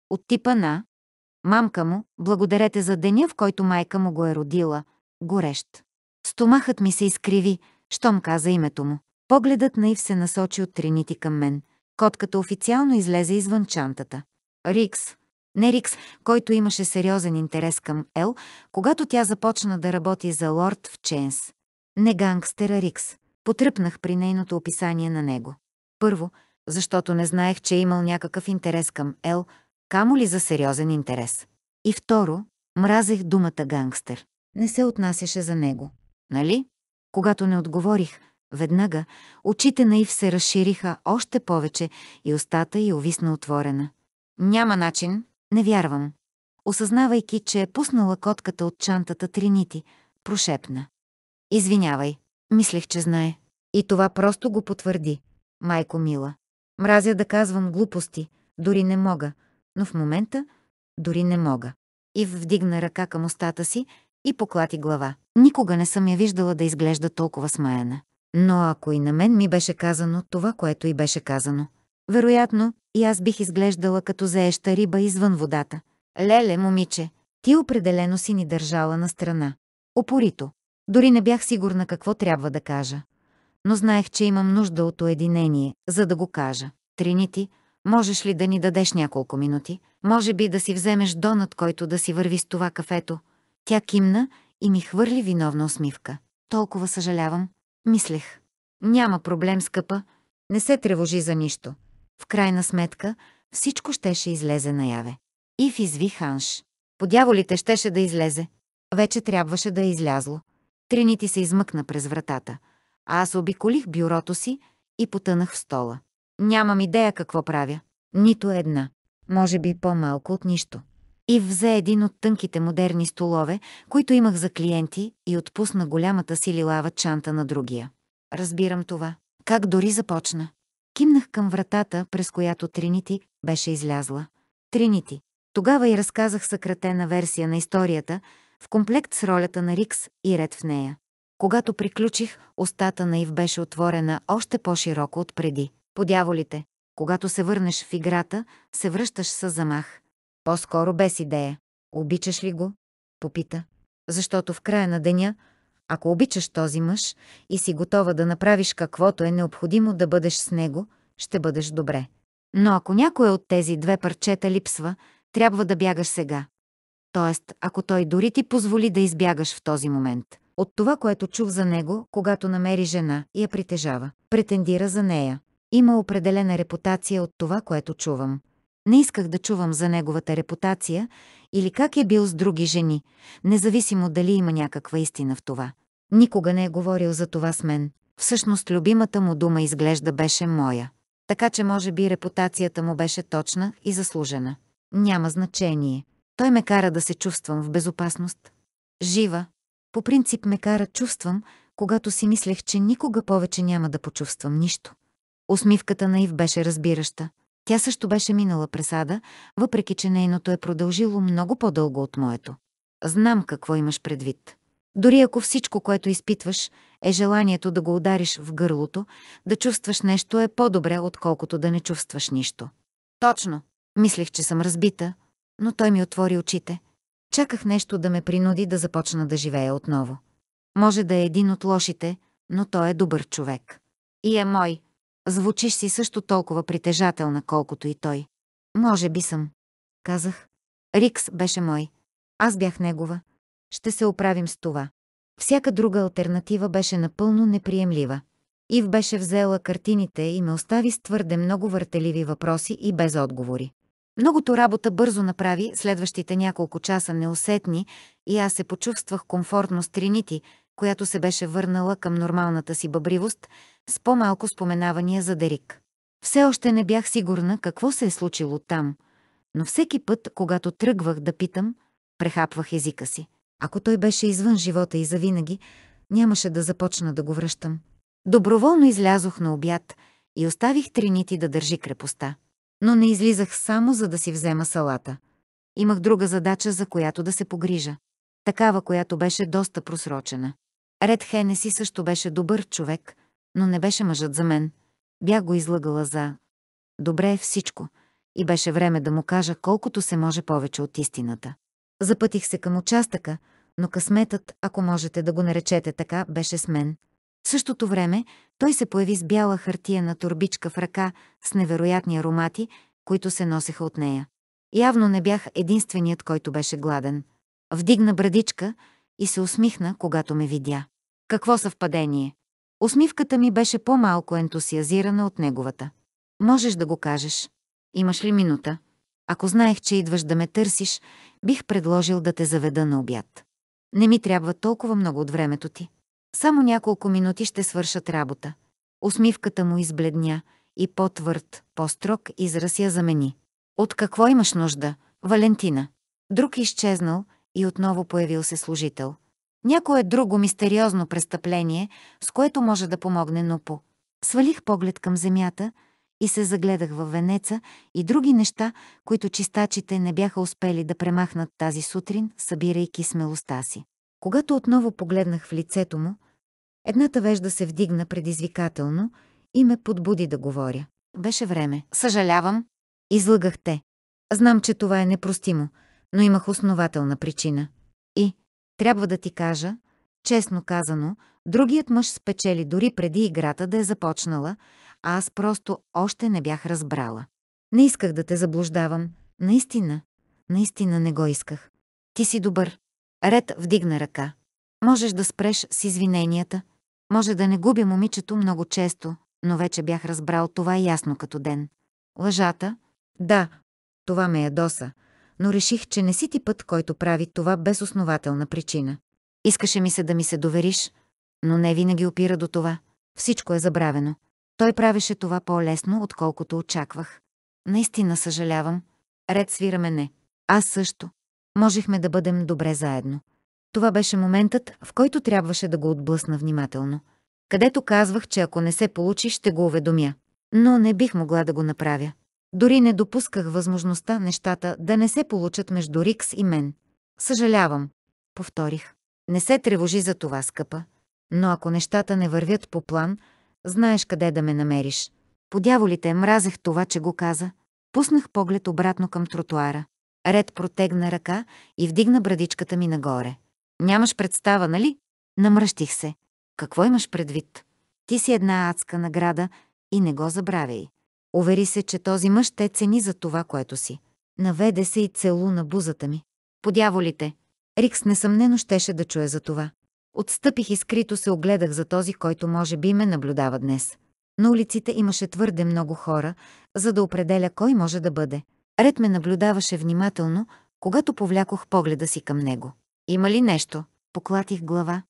От типа на мамка му, благодарете за деня, в който майка му го е родила. Горещ. Стомахът ми се изкриви, щом каза името му. Погледът на Ив се насочи от тринити към мен. Котката официално излезе извън чантата. Рикс, Нерикс, който имаше сериозен интерес към Ел, когато тя започна да работи за лорд в Ченс. Не гангстера Рикс. Потръпнах при нейното описание на него. Първо, защото не знаех, че е имал някакъв интерес към Ел, камо ли за сериозен интерес. И второ, мразех думата гангстер. Не се отнасяше за него. Нали? Когато не отговорих, веднага очите на Ив се разшириха още повече и устата й овисна е отворена. Няма начин, не вярвам. Осъзнавайки, че е пуснала котката от чантата Тринити, прошепна. Извинявай, мислех, че знае. И това просто го потвърди. Майко мила. Мразя да казвам глупости, дори не мога, но в момента дори не мога. И вдигна ръка към устата си и поклати глава. Никога не съм я виждала да изглежда толкова смаяна. Но ако и на мен ми беше казано това, което и беше казано, вероятно, и аз бих изглеждала като заеща риба извън водата. Леле, момиче, ти определено си ни държала на страна. Опорито. Дори не бях сигурна какво трябва да кажа. Но знаех, че имам нужда от уединение, за да го кажа. Тринити, можеш ли да ни дадеш няколко минути? Може би да си вземеш донат, който да си върви с това кафето. Тя кимна и ми хвърли виновна усмивка. Толкова съжалявам. Мислех. Няма проблем, скъпа. Не се тревожи за нищо. В крайна сметка, всичко щеше излезе наяве. Ив изви ханш. Подяволите щеше да излезе. Вече трябваше да е излязло. Тринити се измъкна през вратата, а аз обиколих бюрото си и потънах в стола. Нямам идея какво правя. Нито една. Може би по-малко от нищо. И взе един от тънките модерни столове, които имах за клиенти, и отпусна голямата си лилава чанта на другия. Разбирам това. Как дори започна? Кимнах към вратата, през която Тринити беше излязла. Тринити. Тогава и разказах съкратена версия на историята, в комплект с ролята на Рикс и ред в нея. Когато приключих, устата на Ив беше отворена още по-широко от преди. Подяволите, когато се върнеш в играта, се връщаш с замах. По-скоро без идея. Обичаш ли го? Попита. Защото в края на деня ако обичаш този мъж и си готова да направиш каквото е необходимо да бъдеш с него, ще бъдеш добре. Но ако някое от тези две парчета липсва, трябва да бягаш сега. Тоест, ако той дори ти позволи да избягаш в този момент. От това, което чув за него, когато намери жена и я притежава. Претендира за нея. Има определена репутация от това, което чувам. Не исках да чувам за неговата репутация или как е бил с други жени, независимо дали има някаква истина в това. Никога не е говорил за това с мен. Всъщност любимата му дума изглежда беше моя. Така че може би репутацията му беше точна и заслужена. Няма значение. Той ме кара да се чувствам в безопасност. Жива. По принцип ме кара чувствам, когато си мислех, че никога повече няма да почувствам нищо. Усмивката на Ив беше разбираща. Тя също беше минала през ада, въпреки че нейното е продължило много по-дълго от моето. Знам какво имаш предвид. Дори ако всичко, което изпитваш, е желанието да го удариш в гърлото, да чувстваш нещо е по-добре, отколкото да не чувстваш нищо. Точно. Мислех, че съм разбита, но той ми отвори очите. Чаках нещо да ме принуди да започна да живея отново. Може да е един от лошите, но той е добър човек. И е мой. Звучиш си също толкова притежателна, колкото и той. Може би съм. Казах. Рикс беше мой. Аз бях негова. Ще се оправим с това. Всяка друга альтернатива беше напълно неприемлива. Ив беше взела картините и ме остави с твърде много въртеливи въпроси и без отговори. Многото работа бързо направи следващите няколко часа неусетни и аз се почувствах комфортно с Тринити, която се беше върнала към нормалната си бъбривост, с по-малко споменавания за Дерик. Все още не бях сигурна какво се е случило там, но всеки път, когато тръгвах да питам, прехапвах езика си. Ако той беше извън живота и завинаги, нямаше да започна да го връщам. Доброволно излязох на обяд и оставих Тринити да държи крепостта. Но не излизах само за да си взема салата. Имах друга задача, за която да се погрижа. Такава, която беше доста просрочена. Ред Хенеси също беше добър човек, но не беше мъжът за мен. Бях го излъгала за... Добре е всичко. И беше време да му кажа колкото се може повече от истината. Запътих се към участъка, но късметът, ако можете да го наречете така, беше с мен. В същото време той се появи с бяла хартия на турбичка в ръка с невероятни аромати, които се носеха от нея. Явно не бях единственият, който беше гладен. Вдигна брадичка и се усмихна, когато ме видя. Какво съвпадение? Усмивката ми беше по-малко ентусиазирана от неговата. Можеш да го кажеш. Имаш ли минута? Ако знаех, че идваш да ме търсиш, бих предложил да те заведа на обяд. Не ми трябва толкова много от времето ти. Само няколко минути ще свършат работа. Усмивката му избледня и по-твърд, по-строг израз я замени. От какво имаш нужда, Валентина? Друг изчезнал, и отново появил се служител. Някое друго мистериозно престъпление, с което може да помогне Нупо. Свалих поглед към земята и се загледах във венеца и други неща, които чистачите не бяха успели да премахнат тази сутрин, събирайки смелостта си. Когато отново погледнах в лицето му, едната вежда се вдигна предизвикателно и ме подбуди да говоря. Беше време. Съжалявам. Излъгах те. Знам, че това е непростимо, но имах основателна причина. И, трябва да ти кажа, честно казано, другият мъж спечели дори преди играта да е започнала, а аз просто още не бях разбрала. Не исках да те заблуждавам. Наистина, наистина не го исках. Ти си добър. Ред вдигна ръка. Можеш да спреш с извиненията. Може да не губя момичето много често, но вече бях разбрал това ясно като ден. Лъжата? Да, това ме ядоса но реших, че не си ти път, който прави това без основателна причина. Искаше ми се да ми се довериш, но не винаги опира до това. Всичко е забравено. Той правеше това по-лесно, отколкото очаквах. Наистина съжалявам. Ред свираме не. Аз също. Можехме да бъдем добре заедно. Това беше моментът, в който трябваше да го отблъсна внимателно. Където казвах, че ако не се получи, ще го уведомя. Но не бих могла да го направя. Дори не допусках възможността нещата да не се получат между Рикс и мен. Съжалявам, повторих. Не се тревожи за това, скъпа. Но ако нещата не вървят по план, знаеш къде да ме намериш. Подяволите мразех това, че го каза. Пуснах поглед обратно към тротуара. Ред протегна ръка и вдигна брадичката ми нагоре. Нямаш представа, нали? Намръщих се. Какво имаш предвид? Ти си една адска награда и не го забравяй. Увери се, че този мъж те цени за това, което си. Наведе се и целу на бузата ми. Подяволите! Рикс несъмнено щеше да чуе за това. Отстъпих и скрито се огледах за този, който може би ме наблюдава днес. На улиците имаше твърде много хора, за да определя кой може да бъде. Ред ме наблюдаваше внимателно, когато повлякох погледа си към него. Има ли нещо? Поклатих глава.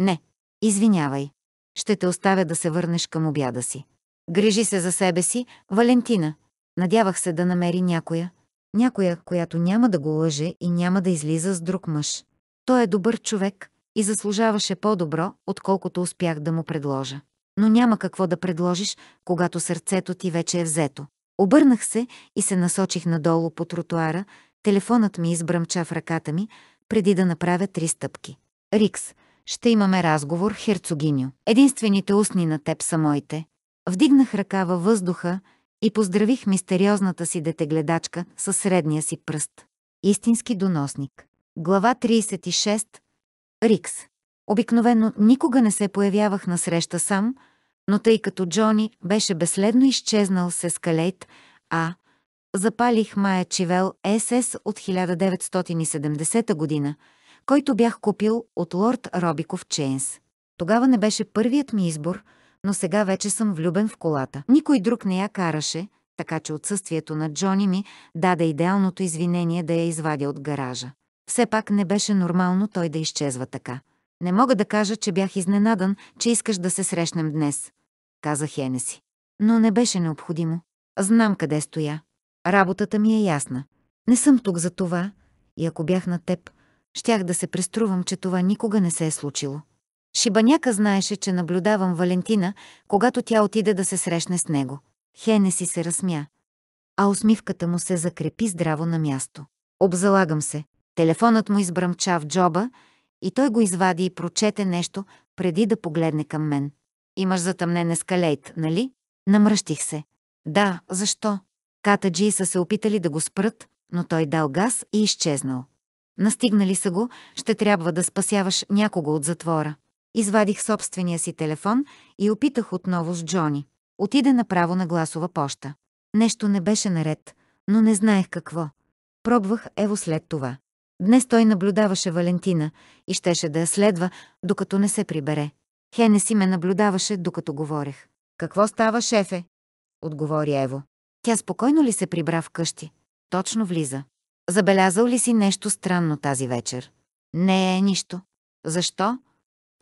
Не. Извинявай. Ще те оставя да се върнеш към обяда си. Грижи се за себе си, Валентина. Надявах се да намери някоя. Някоя, която няма да го лъже и няма да излиза с друг мъж. Той е добър човек и заслужаваше по-добро, отколкото успях да му предложа. Но няма какво да предложиш, когато сърцето ти вече е взето. Обърнах се и се насочих надолу по тротуара, телефонът ми избръмча в ръката ми, преди да направя три стъпки. Рикс, ще имаме разговор, херцогиню. Единствените устни на теб са моите. Вдигнах ръка във въздуха и поздравих мистериозната си детегледачка със средния си пръст. Истински доносник. Глава 36. Рикс. Обикновено никога не се появявах на среща сам, но тъй като Джони беше безследно изчезнал с ескалейт, а запалих майя Чивел СС от 1970 година, който бях купил от лорд Робиков Чейнс. Тогава не беше първият ми избор – но сега вече съм влюбен в колата. Никой друг не я караше, така че отсъствието на Джони ми даде идеалното извинение да я извадя от гаража. Все пак не беше нормално той да изчезва така. Не мога да кажа, че бях изненадан, че искаш да се срещнем днес, каза Хенеси. Но не беше необходимо. Знам къде стоя. Работата ми е ясна. Не съм тук за това и ако бях на теб, щях да се преструвам, че това никога не се е случило. Шибаняка знаеше, че наблюдавам Валентина, когато тя отиде да се срещне с него. Хенеси се разсмя, а усмивката му се закрепи здраво на място. Обзалагам се. Телефонът му избръмча в джоба и той го извади и прочете нещо, преди да погледне към мен. Имаш затъмнен ескалейт, нали? Намръщих се. Да, защо? Катаджи са се опитали да го спрат, но той дал газ и изчезнал. Настигнали са го, ще трябва да спасяваш някого от затвора. Извадих собствения си телефон и опитах отново с Джони. Отида направо на гласова поща. Нещо не беше наред, но не знаех какво. Пробвах Ево след това. Днес той наблюдаваше Валентина и щеше да я следва, докато не се прибере. Хене си ме наблюдаваше, докато говорех. «Какво става, шефе?» отговори Ево. Тя спокойно ли се прибра в къщи? Точно влиза. Забелязал ли си нещо странно тази вечер? Не е нищо. Защо?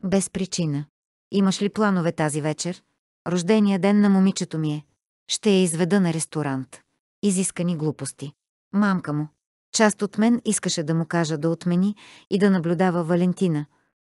Без причина. Имаш ли планове тази вечер? Рождения ден на момичето ми е. Ще я изведа на ресторант. Изискани глупости. Мамка му. Част от мен искаше да му кажа да отмени и да наблюдава Валентина,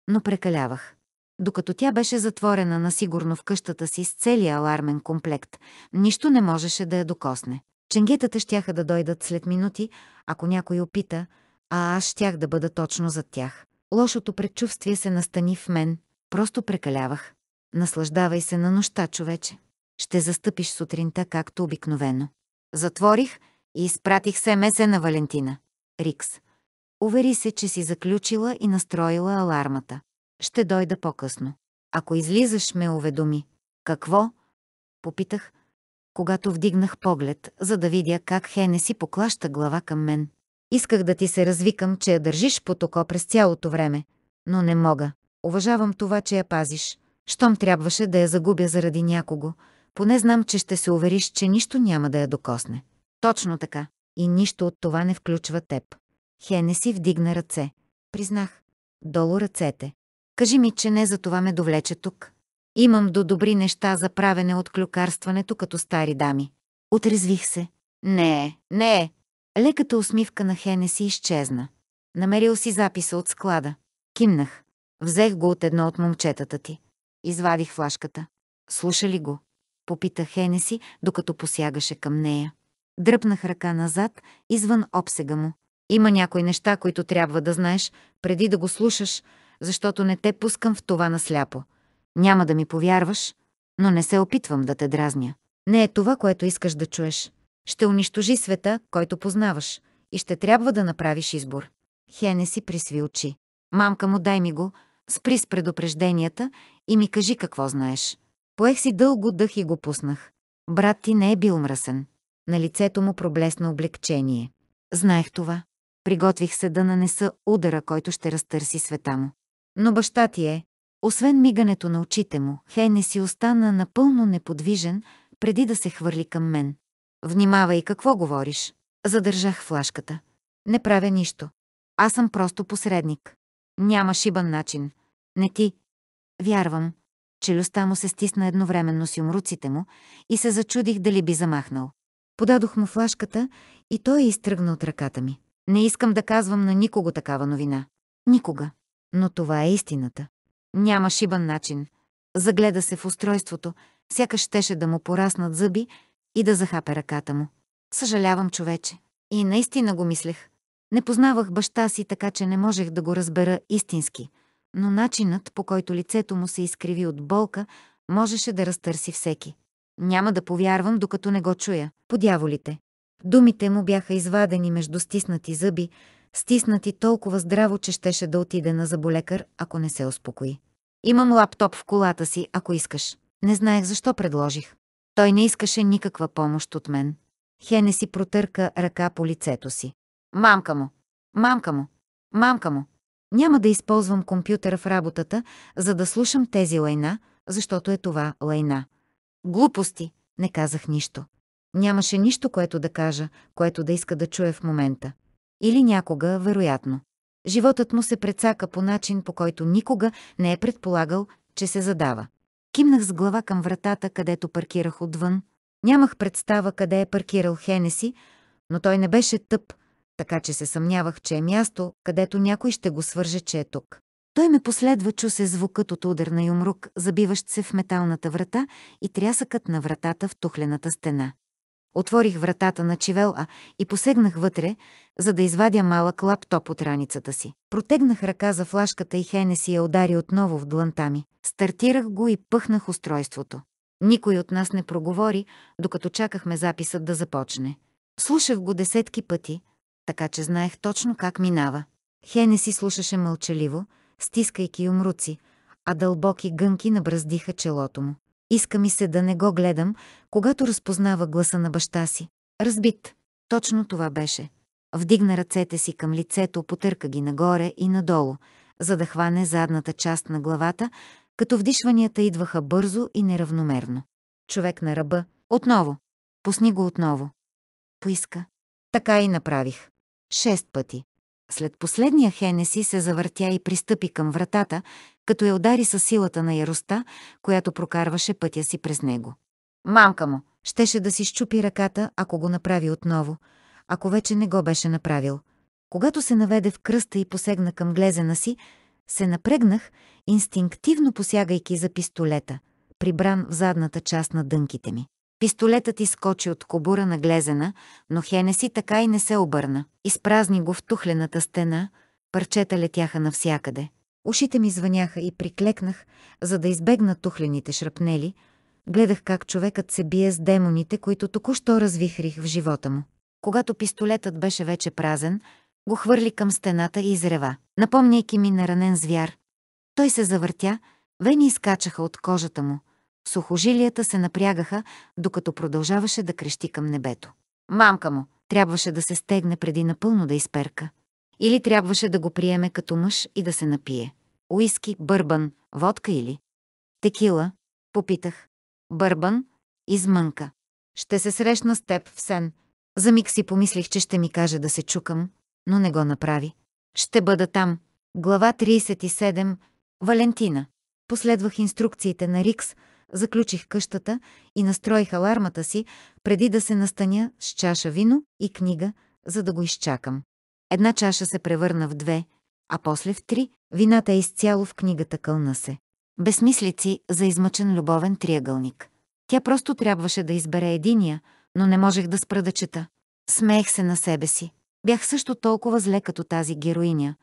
но прекалявах. Докато тя беше затворена на сигурно в къщата си с целия алармен комплект, нищо не можеше да я докосне. Ченгетата щяха да дойдат след минути, ако някой опита, а аз щях да бъда точно зад тях. Лошото предчувствие се настани в мен, просто прекалявах. Наслаждавай се на нощта, човече. Ще застъпиш сутринта, както обикновено. Затворих и изпратих се месе на Валентина. Рикс. Увери се, че си заключила и настроила алармата. Ще дойда по-късно. Ако излизаш, ме уведоми. Какво? Попитах, когато вдигнах поглед, за да видя как Хене си поклаща глава към мен. Исках да ти се развикам, че я държиш под око през цялото време, но не мога. Уважавам това, че я пазиш. Щом трябваше да я загубя заради някого, поне знам, че ще се увериш, че нищо няма да я докосне. Точно така. И нищо от това не включва теб. Хене си вдигна ръце. Признах. Долу ръцете. Кажи ми, че не за това ме довлече тук. Имам до добри неща за правене от клюкарстването като стари дами. Отрезвих се. Не, не, Леката усмивка на Хене си изчезна. Намерил си записа от склада. Кимнах. Взех го от едно от момчетата ти. Извадих флашката. Слуша ли го? Попита Хенеси, докато посягаше към нея. Дръпнах ръка назад, извън обсега му. Има някои неща, които трябва да знаеш, преди да го слушаш, защото не те пускам в това насляпо. Няма да ми повярваш, но не се опитвам да те дразня. Не е това, което искаш да чуеш. Ще унищожи света, който познаваш, и ще трябва да направиш избор. Хене си присви очи. Мамка му, дай ми го, спри с предупрежденията и ми кажи какво знаеш. Поех си дълго дъх и го пуснах. Брат ти не е бил мръсен. На лицето му проблесна облегчение. Знаех това. Приготвих се да нанеса удара, който ще разтърси света му. Но баща ти е. Освен мигането на очите му, Хене си остана напълно неподвижен, преди да се хвърли към мен. Внимавай какво говориш. Задържах флашката. Не правя нищо. Аз съм просто посредник. Няма шибан начин. Не ти. Вярвам. Челюстта му се стисна едновременно с юмруците му и се зачудих дали би замахнал. Подадох му флашката и той я изтръгна от ръката ми. Не искам да казвам на никого такава новина. Никога. Но това е истината. Няма шибан начин. Загледа се в устройството, сякаш щеше да му пораснат зъби и да захапе ръката му. Съжалявам, човече. И наистина го мислех. Не познавах баща си, така че не можех да го разбера истински, но начинът, по който лицето му се изкриви от болка, можеше да разтърси всеки. Няма да повярвам, докато не го чуя. Подяволите. Думите му бяха извадени между стиснати зъби, стиснати толкова здраво, че щеше да отиде на заболекар, ако не се успокои. Имам лаптоп в колата си, ако искаш. Не знаех защо предложих. Той не искаше никаква помощ от мен. Хене си протърка ръка по лицето си. Мамка му! Мамка му! Мамка му! Няма да използвам компютъра в работата, за да слушам тези лайна, защото е това лайна. Глупости! Не казах нищо. Нямаше нищо, което да кажа, което да иска да чуя в момента. Или някога, вероятно. Животът му се предсака по начин, по който никога не е предполагал, че се задава. Кимнах с глава към вратата, където паркирах отвън. Нямах представа къде е паркирал Хенеси, но той не беше тъп, така че се съмнявах, че е място, където някой ще го свърже, че е тук. Той ме последва, чу се звукът от удар на юмрук, забиващ се в металната врата и трясъкът на вратата в тухлената стена. Отворих вратата на чивела и посегнах вътре, за да извадя малък лаптоп от раницата си. Протегнах ръка за флашката и Хене си я удари отново в дланта ми. Стартирах го и пъхнах устройството. Никой от нас не проговори, докато чакахме записът да започне. Слушах го десетки пъти, така че знаех точно как минава. Хене си слушаше мълчаливо, стискайки умруци, а дълбоки гънки набраздиха челото му. Иска ми се да не го гледам, когато разпознава гласа на баща си. Разбит. Точно това беше. Вдигна ръцете си към лицето, потърка ги нагоре и надолу, за да хване задната част на главата, като вдишванията идваха бързо и неравномерно. Човек на ръба. Отново. Пусни го отново. Поиска. Така и направих. Шест пъти. След последния Хенеси се завъртя и пристъпи към вратата, като я удари със силата на яроста, която прокарваше пътя си през него. Мамка му щеше да си щупи ръката, ако го направи отново, ако вече не го беше направил. Когато се наведе в кръста и посегна към глезена си, се напрегнах, инстинктивно посягайки за пистолета, прибран в задната част на дънките ми. Пистолетът изкочи от кобура на глезена, но Хенеси така и не се обърна. Изпразни го в тухлената стена, парчета летяха навсякъде. Ушите ми звъняха и приклекнах, за да избегна тухлените шрапнели. Гледах как човекът се бие с демоните, които току-що развихрих в живота му. Когато пистолетът беше вече празен, го хвърли към стената и изрева, напомняйки ми на ранен звяр. Той се завъртя, вени изкачаха от кожата му – Сухожилията се напрягаха, докато продължаваше да крещи към небето. Мамка му трябваше да се стегне преди напълно да изперка. Или трябваше да го приеме като мъж и да се напие. Уиски, бърбан, водка или? Текила, попитах. Бърбан, измънка. Ще се срещна с теб в сен. За миг си помислих, че ще ми каже да се чукам, но не го направи. Ще бъда там. Глава 37. Валентина. Последвах инструкциите на Рикс, заключих къщата и настроих алармата си, преди да се настаня с чаша вино и книга, за да го изчакам. Една чаша се превърна в две, а после в три, вината е изцяло в книгата кълна се. Безмислици за измъчен любовен триъгълник. Тя просто трябваше да избере единия, но не можех да спра да чета. Смеех се на себе си. Бях също толкова зле като тази героиня,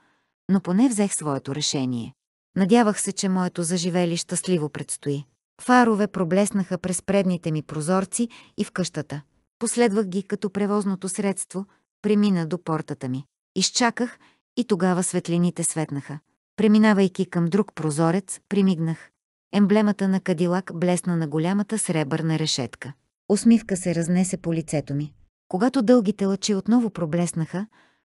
но поне взех своето решение. Надявах се, че моето заживели щастливо предстои. Фарове проблеснаха през предните ми прозорци и в къщата. Последвах ги като превозното средство, премина до портата ми. Изчаках и тогава светлините светнаха. Преминавайки към друг прозорец, примигнах. Емблемата на Кадилак блесна на голямата сребърна решетка. Усмивка се разнесе по лицето ми. Когато дългите лъчи отново проблеснаха,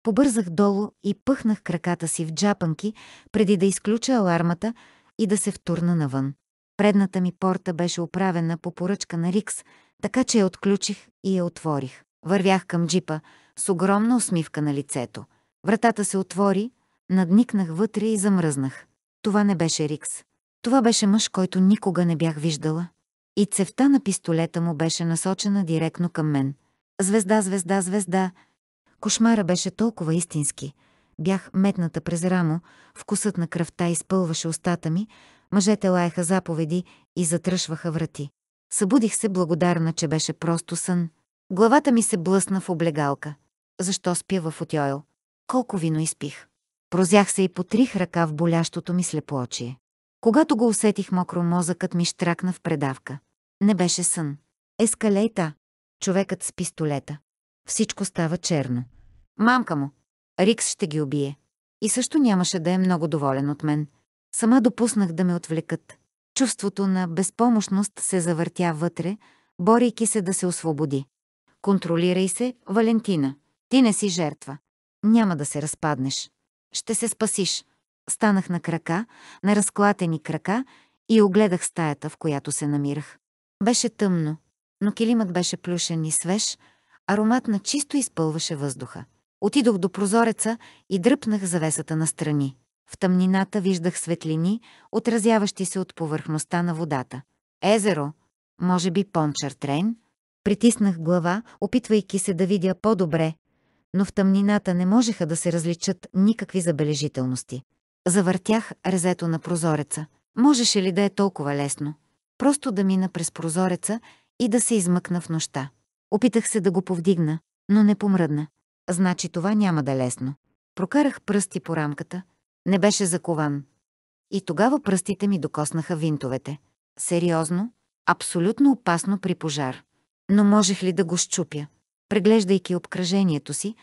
побързах долу и пъхнах краката си в джапанки, преди да изключа алармата и да се втурна навън. Предната ми порта беше оправена по поръчка на Рикс, така че я отключих и я отворих. Вървях към джипа с огромна усмивка на лицето. Вратата се отвори, надникнах вътре и замръзнах. Това не беше Рикс. Това беше мъж, който никога не бях виждала. И цевта на пистолета му беше насочена директно към мен. Звезда, звезда, звезда. Кошмара беше толкова истински. Бях метната през рамо, вкусът на кръвта изпълваше устата ми, мъжете лаеха заповеди и затръшваха врати. Събудих се благодарна, че беше просто сън. Главата ми се блъсна в облегалка. Защо спя в отьойл? Колко вино изпих? Прозях се и потрих ръка в болящото ми слепоочие. Когато го усетих мокро, мозъкът ми штракна в предавка. Не беше сън. Ескалейта. Човекът с пистолета. Всичко става черно. Мамка му. Рикс ще ги убие. И също нямаше да е много доволен от мен. Сама допуснах да ме отвлекат. Чувството на безпомощност се завъртя вътре, борейки се да се освободи. Контролирай се, Валентина. Ти не си жертва. Няма да се разпаднеш. Ще се спасиш. Станах на крака, на разклатени крака и огледах стаята, в която се намирах. Беше тъмно, но килимът беше плюшен и свеж, аромат на чисто изпълваше въздуха. Отидох до прозореца и дръпнах завесата настрани. В тъмнината виждах светлини, отразяващи се от повърхността на водата. Езеро, може би Пончар Трейн? Притиснах глава, опитвайки се да видя по-добре, но в тъмнината не можеха да се различат никакви забележителности. Завъртях резето на прозореца. Можеше ли да е толкова лесно? Просто да мина през прозореца и да се измъкна в нощта. Опитах се да го повдигна, но не помръдна. Значи това няма да е лесно. Прокарах пръсти по рамката, не беше закован. И тогава пръстите ми докоснаха винтовете. Сериозно, абсолютно опасно при пожар. Но можех ли да го щупя? Преглеждайки обкръжението си,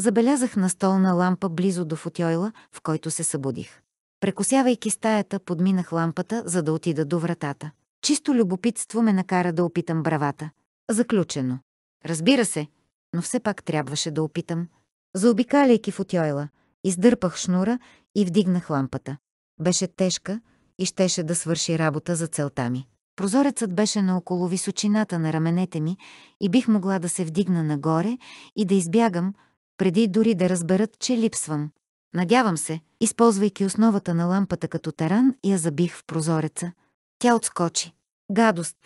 забелязах на столна лампа близо до футойла, в който се събудих. Прекосявайки стаята, подминах лампата, за да отида до вратата. Чисто любопитство ме накара да опитам бравата. Заключено. Разбира се, но все пак трябваше да опитам. Заобикаляйки футойла, издърпах шнура и вдигнах лампата. Беше тежка и щеше да свърши работа за целта ми. Прозорецът беше на около височината на раменете ми и бих могла да се вдигна нагоре и да избягам, преди дори да разберат, че липсвам. Надявам се, използвайки основата на лампата като таран, я забих в прозореца. Тя отскочи. Гадост.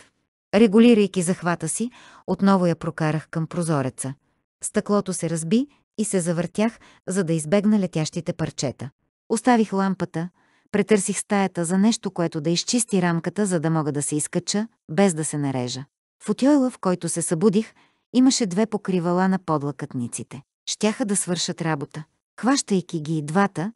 Регулирайки захвата си, отново я прокарах към прозореца. Стъклото се разби и се завъртях, за да избегна летящите парчета. Оставих лампата, претърсих стаята за нещо, което да изчисти рамката, за да мога да се изкача, без да се нарежа. В отьойла, в който се събудих, имаше две покривала на подлакътниците. Щяха да свършат работа. Хващайки ги и двата,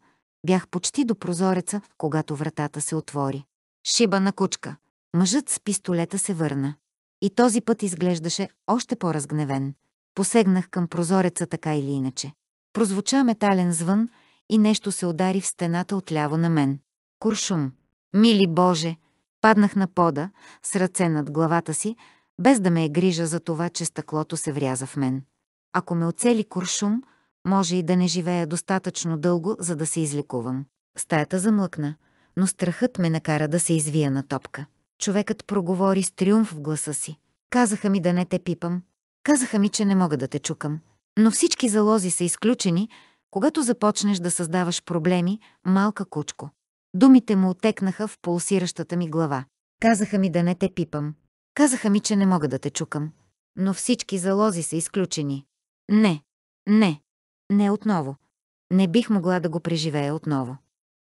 бях почти до прозореца, когато вратата се отвори. Шиба на кучка. Мъжът с пистолета се върна. И този път изглеждаше още по-разгневен. Посегнах към прозореца така или иначе. Прозвуча метален звън и нещо се удари в стената отляво на мен. Куршум. Мили Боже! Паднах на пода, с ръце над главата си, без да ме е грижа за това, че стъклото се вряза в мен. Ако ме оцели куршум, може и да не живея достатъчно дълго, за да се излекувам. Стаята замлъкна, но страхът ме накара да се извия на топка. Човекът проговори с триумф в гласа си. Казаха ми да не те пипам. Казаха ми, че не мога да те чукам. Но всички залози са изключени, когато започнеш да създаваш проблеми, малка кучко. Думите му отекнаха в пулсиращата ми глава. Казаха ми да не те пипам. Казаха ми, че не мога да те чукам. Но всички залози са изключени. Не, не, не отново. Не бих могла да го преживея отново.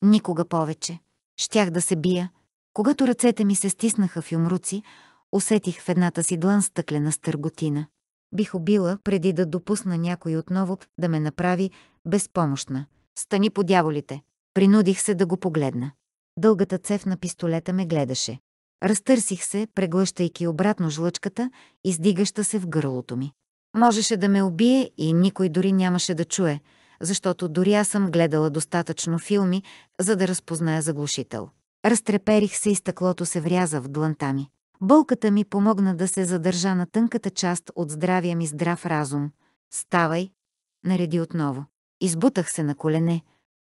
Никога повече. Щях да се бия. Когато ръцете ми се стиснаха в юмруци, усетих в едната си длан стъклена стърготина. Бих убила, преди да допусна някой отново да ме направи Безпомощна. Стани по дяволите. Принудих се да го погледна. Дългата цев на пистолета ме гледаше. Разтърсих се, преглъщайки обратно жлъчката, издигаща се в гърлото ми. Можеше да ме убие и никой дори нямаше да чуе, защото дори аз съм гледала достатъчно филми, за да разпозная заглушител. Разтреперих се и стъклото се вряза в дланта ми. Болката ми помогна да се задържа на тънката част от здравия ми здрав разум. «Ставай!» нареди отново. Избутах се на колене,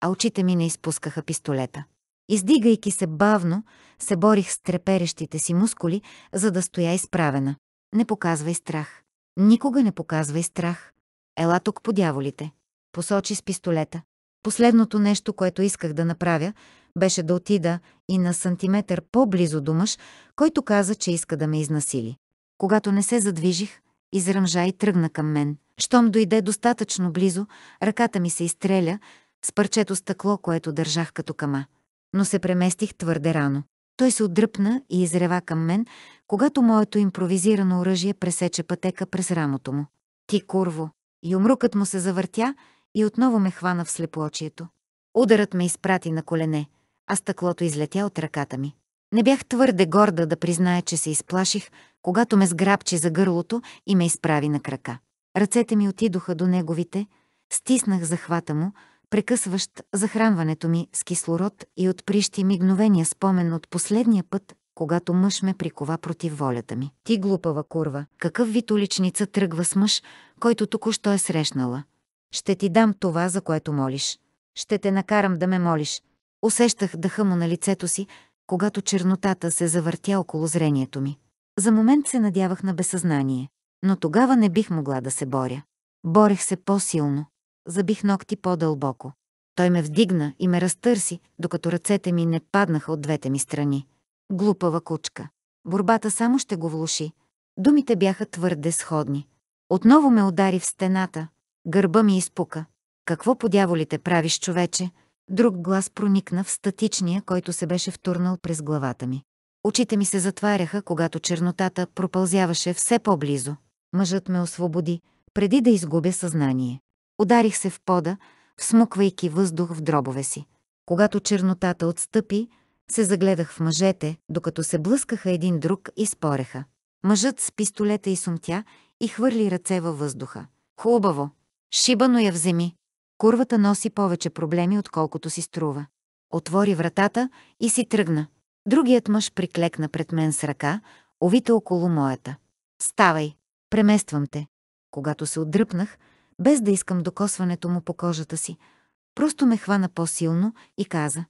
а очите ми не изпускаха пистолета. Издигайки се бавно, се борих с треперещите си мускули, за да стоя изправена. Не показвай страх. Никога не показвай страх. Ела тук по дяволите. Посочи с пистолета. Последното нещо, което исках да направя, беше да отида и на сантиметър по-близо до мъж, който каза, че иска да ме изнасили. Когато не се задвижих, изръмжа и тръгна към мен – щом дойде достатъчно близо, ръката ми се изстреля с парчето стъкло, което държах като кама. Но се преместих твърде рано. Той се отдръпна и изрева към мен, когато моето импровизирано оръжие пресече пътека през рамото му. Ти, курво! Юмрукът му се завъртя и отново ме хвана в слепоочието. Ударът ме изпрати на колене, а стъклото излетя от ръката ми. Не бях твърде горда да призная, че се изплаших, когато ме сграбчи за гърлото и ме изправи на крака. Ръцете ми отидоха до неговите, стиснах захвата му, прекъсващ захранването ми с кислород и отприщи мигновения спомен от последния път, когато мъж ме прикова против волята ми. Ти глупава курва, какъв вид уличница тръгва с мъж, който току-що е срещнала? Ще ти дам това, за което молиш. Ще те накарам да ме молиш. Усещах дъха му на лицето си, когато чернотата се завъртя около зрението ми. За момент се надявах на безсъзнание но тогава не бих могла да се боря. Борех се по-силно. Забих ногти по-дълбоко. Той ме вдигна и ме разтърси, докато ръцете ми не паднаха от двете ми страни. Глупава кучка. Борбата само ще го влуши. Думите бяха твърде сходни. Отново ме удари в стената. Гърба ми изпука. Какво по дяволите правиш, човече? Друг глас проникна в статичния, който се беше втурнал през главата ми. Очите ми се затваряха, когато чернотата пропълзяваше все по-близо. Мъжът ме освободи, преди да изгубя съзнание. Ударих се в пода, всмуквайки въздух в дробове си. Когато чернотата отстъпи, се загледах в мъжете, докато се блъскаха един друг и спореха. Мъжът с пистолета и сумтя и хвърли ръце във въздуха. Хубаво! Шибано я вземи! Курвата носи повече проблеми, отколкото си струва. Отвори вратата и си тръгна. Другият мъж приклекна пред мен с ръка, овита около моята. Ставай! Премествам те. Когато се отдръпнах, без да искам докосването му по кожата си, просто ме хвана по-силно и каза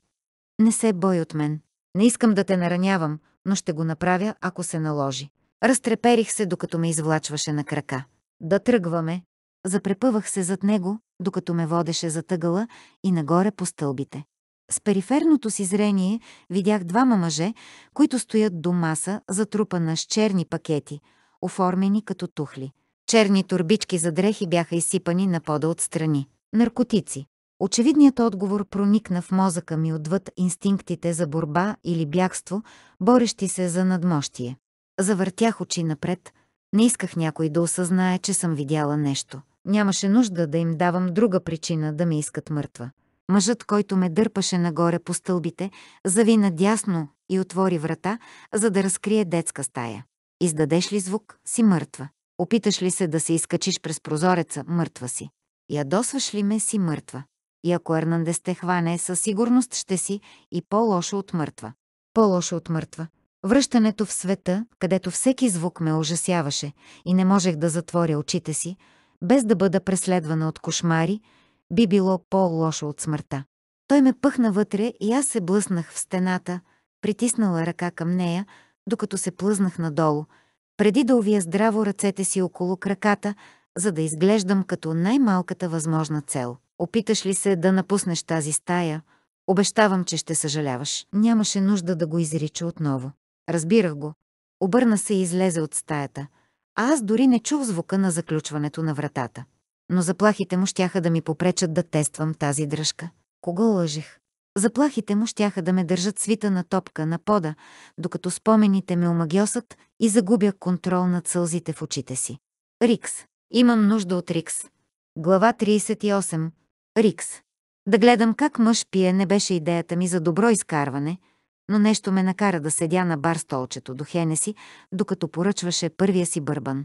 «Не се бой от мен. Не искам да те наранявам, но ще го направя, ако се наложи». Разтреперих се, докато ме извлачваше на крака. «Да тръгваме». Запрепъвах се зад него, докато ме водеше за тъгъла и нагоре по стълбите. С периферното си зрение видях двама мъже, които стоят до маса, затрупана с черни пакети – оформени като тухли. Черни турбички за дрехи бяха изсипани на пода отстрани. Наркотици. Очевидният отговор проникна в мозъка ми отвъд инстинктите за борба или бягство, борещи се за надмощие. Завъртях очи напред. Не исках някой да осъзнае, че съм видяла нещо. Нямаше нужда да им давам друга причина да ме искат мъртва. Мъжът, който ме дърпаше нагоре по стълбите, зави надясно и отвори врата, за да разкрие детска стая. Издадеш ли звук, си мъртва. Опиташ ли се да се изкачиш през прозореца, мъртва си. Ядосваш ли ме, си мъртва. И ако Ернандес те хване, със сигурност ще си и по-лошо от мъртва. По-лошо от мъртва. Връщането в света, където всеки звук ме ужасяваше и не можех да затворя очите си, без да бъда преследвана от кошмари, би било по-лошо от смъртта. Той ме пъхна вътре и аз се блъснах в стената, притиснала ръка към нея, докато се плъзнах надолу, преди да увия здраво ръцете си около краката, за да изглеждам като най-малката възможна цел. Опиташ ли се да напуснеш тази стая? Обещавам, че ще съжаляваш. Нямаше нужда да го изрича отново. Разбирах го. Обърна се и излезе от стаята. А аз дори не чух звука на заключването на вратата. Но заплахите му щяха да ми попречат да тествам тази дръжка. Кога лъжих? Заплахите му щяха да ме държат свита на топка на пода, докато спомените ме омагиосат и загубя контрол над сълзите в очите си. Рикс. Имам нужда от Рикс. Глава 38. Рикс. Да гледам как мъж пие не беше идеята ми за добро изкарване, но нещо ме накара да седя на бар столчето до Хенеси, докато поръчваше първия си бърбан.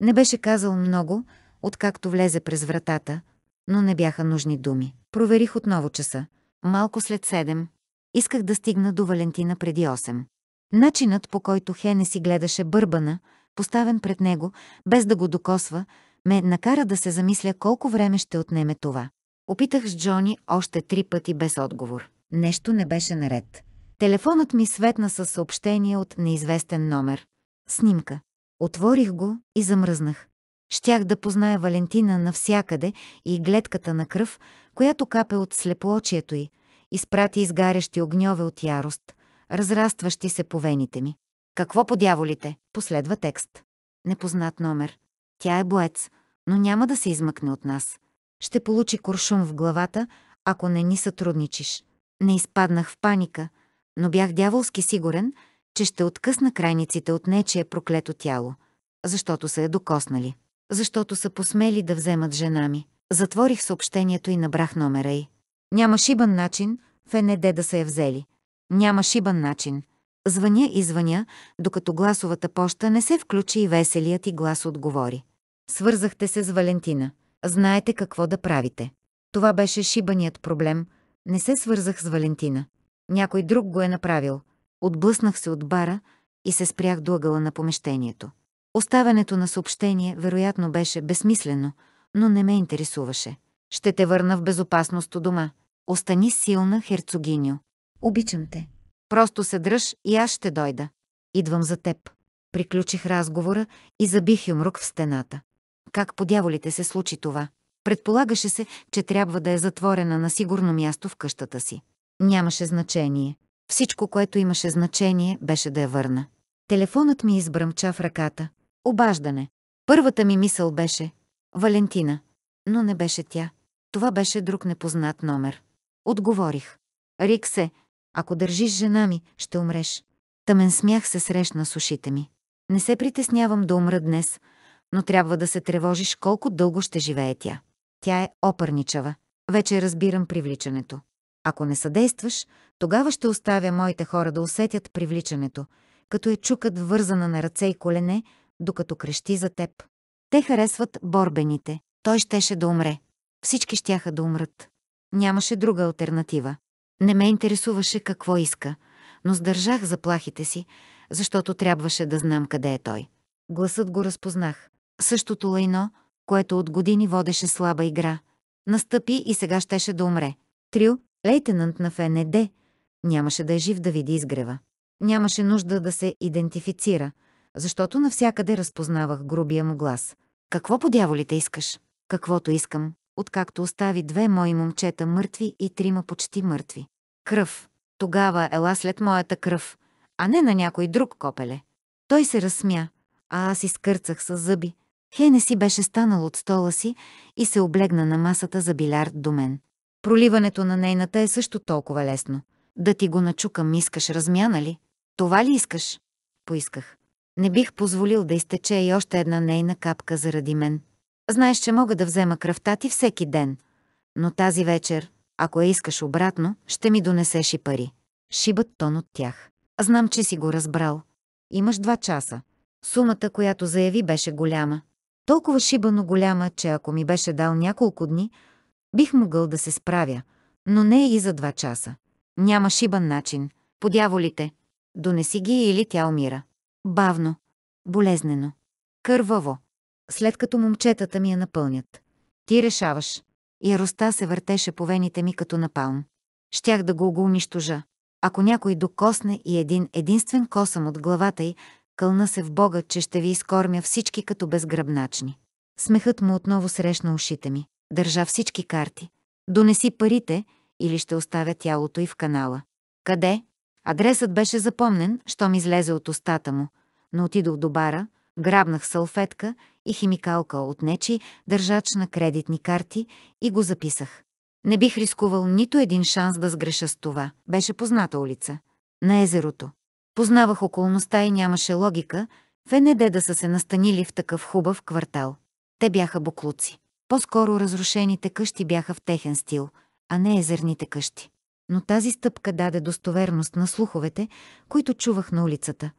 Не беше казал много, откакто влезе през вратата, но не бяха нужни думи. Проверих отново часа малко след 7. Исках да стигна до Валентина преди 8. Начинът, по който Хене си гледаше бърбана, поставен пред него, без да го докосва, ме накара да се замисля колко време ще отнеме това. Опитах с Джони още три пъти без отговор. Нещо не беше наред. Телефонът ми светна със съобщение от неизвестен номер. Снимка. Отворих го и замръзнах. Щях да позная Валентина навсякъде и гледката на кръв, която капе от слепоочието й, изпрати изгарящи огньове от ярост, разрастващи се по вените ми. Какво по дяволите? Последва текст. Непознат номер. Тя е боец, но няма да се измъкне от нас. Ще получи куршум в главата, ако не ни сътрудничиш. Не изпаднах в паника, но бях дяволски сигурен, че ще откъсна крайниците от нечие проклето тяло, защото са я докоснали, защото са посмели да вземат жена ми. Затворих съобщението и набрах номера й. Няма шибан начин в НД да се я взели. Няма шибан начин. Звъня и звъня, докато гласовата поща не се включи и веселият и глас отговори. Свързахте се с Валентина. Знаете какво да правите. Това беше шибаният проблем. Не се свързах с Валентина. Някой друг го е направил. Отблъснах се от бара и се спрях до ъгъла на помещението. Оставянето на съобщение вероятно беше безсмислено, но не ме интересуваше. Ще те върна в безопасност у дома. Остани силна, херцогиньо. Обичам те. Просто се дръж и аз ще дойда. Идвам за теб. Приключих разговора и забих юмрук в стената. Как по дяволите се случи това? Предполагаше се, че трябва да е затворена на сигурно място в къщата си. Нямаше значение. Всичко, което имаше значение, беше да я върна. Телефонът ми избръмча в ръката. Обаждане. Първата ми мисъл беше Валентина. Но не беше тя. Това беше друг непознат номер. Отговорих. Рик се, ако държиш жена ми, ще умреш. Тъмен смях се срещна с ушите ми. Не се притеснявам да умра днес, но трябва да се тревожиш колко дълго ще живее тя. Тя е опърничава. Вече разбирам привличането. Ако не съдействаш, тогава ще оставя моите хора да усетят привличането, като е чукат вързана на ръце и колене, докато крещи за теб. Те харесват борбените. Той щеше да умре. Всички щяха да умрат. Нямаше друга альтернатива. Не ме интересуваше какво иска, но сдържах заплахите си, защото трябваше да знам къде е той. Гласът го разпознах. Същото лайно, което от години водеше слаба игра. Настъпи и сега щеше да умре. Трил, лейтенант на ФНД, нямаше да е жив да види изгрева. Нямаше нужда да се идентифицира – защото навсякъде разпознавах грубия му глас. Какво по дяволите искаш? Каквото искам, откакто остави две мои момчета мъртви и трима почти мъртви. Кръв. Тогава ела след моята кръв, а не на някой друг копеле. Той се разсмя, а аз изкърцах с зъби. Хене си беше станал от стола си и се облегна на масата за билярд до мен. Проливането на нейната е също толкова лесно. Да ти го начукам, искаш размяна ли? Това ли искаш? Поисках. Не бих позволил да изтече и още една нейна капка заради мен. Знаеш, че мога да взема кръвта ти всеки ден. Но тази вечер, ако я искаш обратно, ще ми донесеш и пари. Шибът тон от тях. Знам, че си го разбрал. Имаш два часа. Сумата, която заяви, беше голяма. Толкова шибано голяма, че ако ми беше дал няколко дни, бих могъл да се справя, но не и за два часа. Няма шибан начин. Подяволите. Донеси ги или тя умира. Бавно. Болезнено. Кърваво. След като момчетата ми я напълнят. Ти решаваш. Яроста се въртеше по вените ми като напалм. Щях да го го унищожа. Ако някой докосне и един единствен косъм от главата й, кълна се в Бога, че ще ви изкормя всички като безгръбначни. Смехът му отново срещна ушите ми. Държа всички карти. Донеси парите или ще оставя тялото й в канала. Къде? Адресът беше запомнен, щом излезе от устата му, но отидох до бара, грабнах салфетка и химикалка от нечи държач на кредитни карти и го записах. Не бих рискувал нито един шанс да сгреша с това. Беше позната улица. На езерото. Познавах околността и нямаше логика в е НД да са се настанили в такъв хубав квартал. Те бяха буклуци. По-скоро разрушените къщи бяха в техен стил, а не езерните къщи но тази стъпка даде достоверност на слуховете, които чувах на улицата.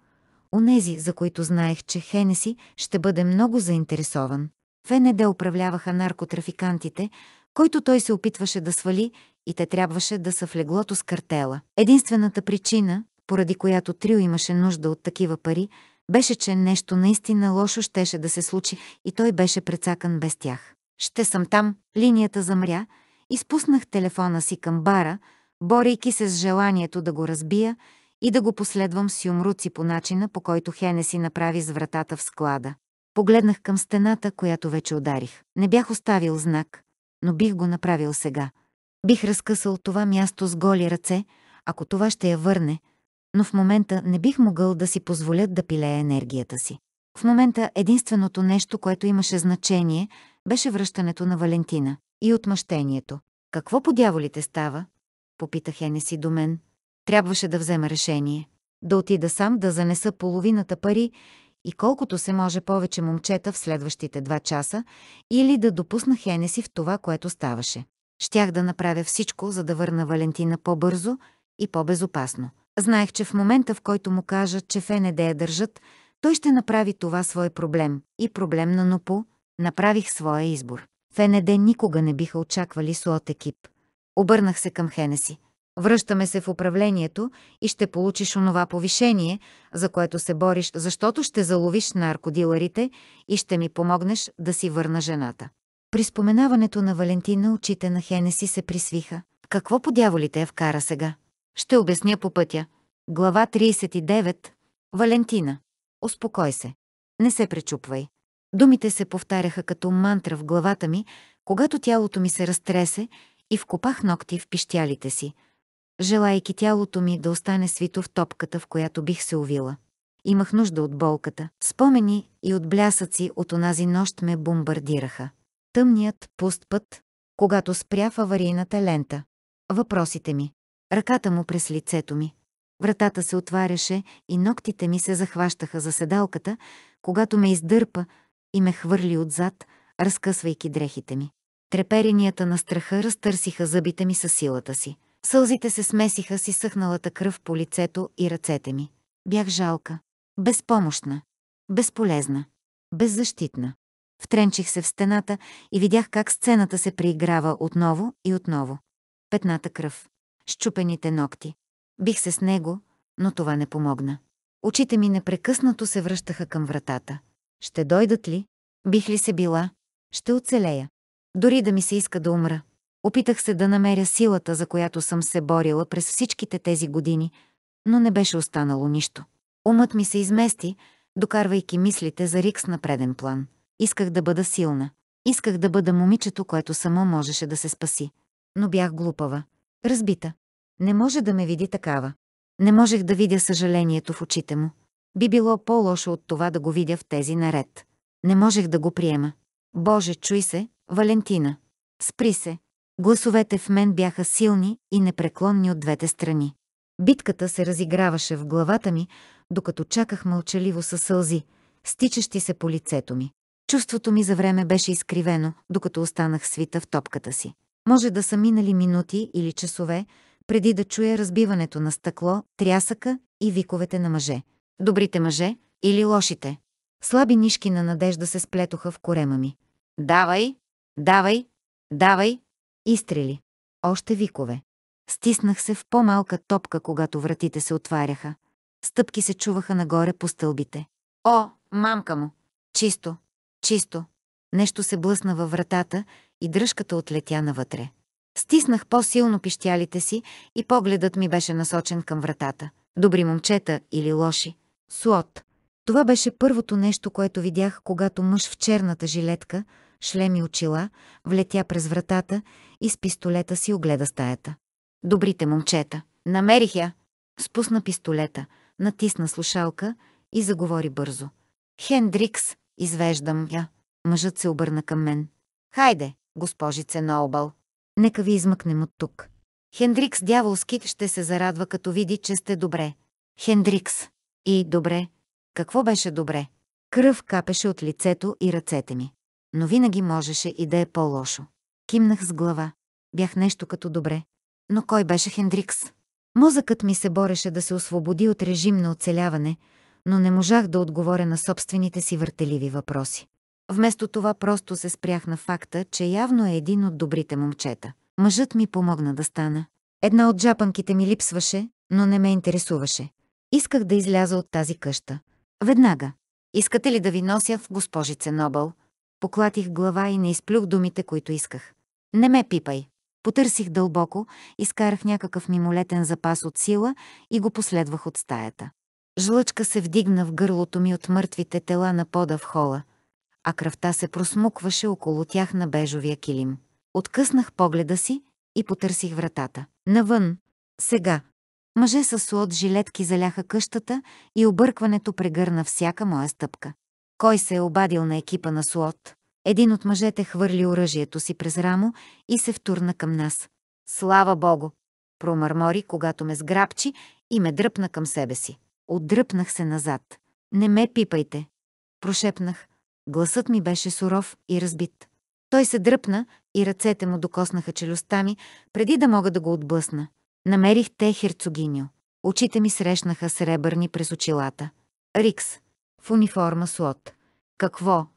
Онези, за които знаех, че Хенеси ще бъде много заинтересован. ФНД управляваха наркотрафикантите, който той се опитваше да свали и те трябваше да са в леглото с картела. Единствената причина, поради която Трио имаше нужда от такива пари, беше, че нещо наистина лошо щеше да се случи и той беше прецакан без тях. «Ще съм там», линията замря, изпуснах телефона си към бара – борейки се с желанието да го разбия и да го последвам с юмруци по начина, по който Хене си направи с вратата в склада. Погледнах към стената, която вече ударих. Не бях оставил знак, но бих го направил сега. Бих разкъсал това място с голи ръце, ако това ще я върне, но в момента не бих могъл да си позволя да пилее енергията си. В момента единственото нещо, което имаше значение, беше връщането на Валентина и отмъщението. Какво по дяволите става, попита Хенеси до мен. Трябваше да взема решение. Да отида сам да занеса половината пари и колкото се може повече момчета в следващите два часа или да допусна Хенеси в това, което ставаше. Щях да направя всичко, за да върна Валентина по-бързо и по-безопасно. Знаех, че в момента, в който му кажа, че ФНД я държат, той ще направи това свой проблем и проблем на НОПО, направих своя избор. ФНД никога не биха очаквали СУОТ екип. Обърнах се към Хенеси. Връщаме се в управлението и ще получиш онова повишение, за което се бориш, защото ще заловиш наркодиларите и ще ми помогнеш да си върна жената. При споменаването на Валентина очите на Хенеси се присвиха. Какво по дяволите я е вкара сега? Ще обясня по пътя. Глава 39. Валентина. Успокой се. Не се пречупвай. Думите се повтаряха като мантра в главата ми, когато тялото ми се разтресе и вкопах ногти в пищялите си, желайки тялото ми да остане свито в топката, в която бих се увила. Имах нужда от болката. Спомени и от блясъци от онази нощ ме бомбардираха. Тъмният, пуст път, когато спря в аварийната лента. Въпросите ми. Ръката му през лицето ми. Вратата се отваряше и ногтите ми се захващаха за седалката, когато ме издърпа и ме хвърли отзад, разкъсвайки дрехите ми. Треперенията на страха разтърсиха зъбите ми със силата си. Сълзите се смесиха с изсъхналата кръв по лицето и ръцете ми. Бях жалка, безпомощна, безполезна, беззащитна. Втренчих се в стената и видях как сцената се прииграва отново и отново. Петната кръв, щупените ногти. Бих се с него, но това не помогна. Очите ми непрекъснато се връщаха към вратата. Ще дойдат ли? Бих ли се била? Ще оцелея дори да ми се иска да умра. Опитах се да намеря силата, за която съм се борила през всичките тези години, но не беше останало нищо. Умът ми се измести, докарвайки мислите за Рикс на преден план. Исках да бъда силна. Исках да бъда момичето, което само можеше да се спаси. Но бях глупава. Разбита. Не може да ме види такава. Не можех да видя съжалението в очите му. Би било по-лошо от това да го видя в тези наред. Не можех да го приема. Боже, чуй се, Валентина. Спри се. Гласовете в мен бяха силни и непреклонни от двете страни. Битката се разиграваше в главата ми, докато чаках мълчаливо със сълзи, стичащи се по лицето ми. Чувството ми за време беше изкривено, докато останах свита в топката си. Може да са минали минути или часове, преди да чуя разбиването на стъкло, трясъка и виковете на мъже. Добрите мъже или лошите. Слаби нишки на надежда се сплетоха в корема ми. «Давай!» Давай, давай, изстрели. Още викове. Стиснах се в по-малка топка, когато вратите се отваряха. Стъпки се чуваха нагоре по стълбите. О, мамка му! Чисто, чисто! Нещо се блъсна във вратата и дръжката отлетя навътре. Стиснах по-силно пищялите си и погледът ми беше насочен към вратата. Добри момчета или лоши. Суот, Това беше първото нещо, което видях, когато мъж в черната жилетка – шлем и очила, влетя през вратата и с пистолета си огледа стаята. Добрите момчета! Намерих я! Спусна пистолета, натисна слушалка и заговори бързо. Хендрикс, извеждам я. Мъжът се обърна към мен. Хайде, госпожице Ноубъл. Нека ви измъкнем от тук. Хендрикс дяволски ще се зарадва, като види, че сте добре. Хендрикс. И добре. Какво беше добре? Кръв капеше от лицето и ръцете ми но винаги можеше и да е по-лошо. Кимнах с глава. Бях нещо като добре. Но кой беше Хендрикс? Мозъкът ми се бореше да се освободи от режим на оцеляване, но не можах да отговоря на собствените си въртеливи въпроси. Вместо това просто се спрях на факта, че явно е един от добрите момчета. Мъжът ми помогна да стана. Една от джапанките ми липсваше, но не ме интересуваше. Исках да изляза от тази къща. Веднага. Искате ли да ви нося в госпожице Нобъл? Поклатих глава и не изплюх думите, които исках. Не ме пипай. Потърсих дълбоко, изкарах някакъв мимолетен запас от сила и го последвах от стаята. Жлъчка се вдигна в гърлото ми от мъртвите тела на пода в хола, а кръвта се просмукваше около тях на бежовия килим. Откъснах погледа си и потърсих вратата. Навън. Сега. Мъже с суот жилетки заляха къщата и объркването прегърна всяка моя стъпка. Кой се е обадил на екипа на Суот? Един от мъжете хвърли оръжието си през рамо и се втурна към нас. Слава Богу! Промърмори, когато ме сграбчи и ме дръпна към себе си. Отдръпнах се назад. Не ме пипайте! Прошепнах. Гласът ми беше суров и разбит. Той се дръпна и ръцете му докоснаха челюстта ми, преди да мога да го отблъсна. Намерих те херцогиньо. Очите ми срещнаха сребърни през очилата. Рикс в униформа слот. Какво?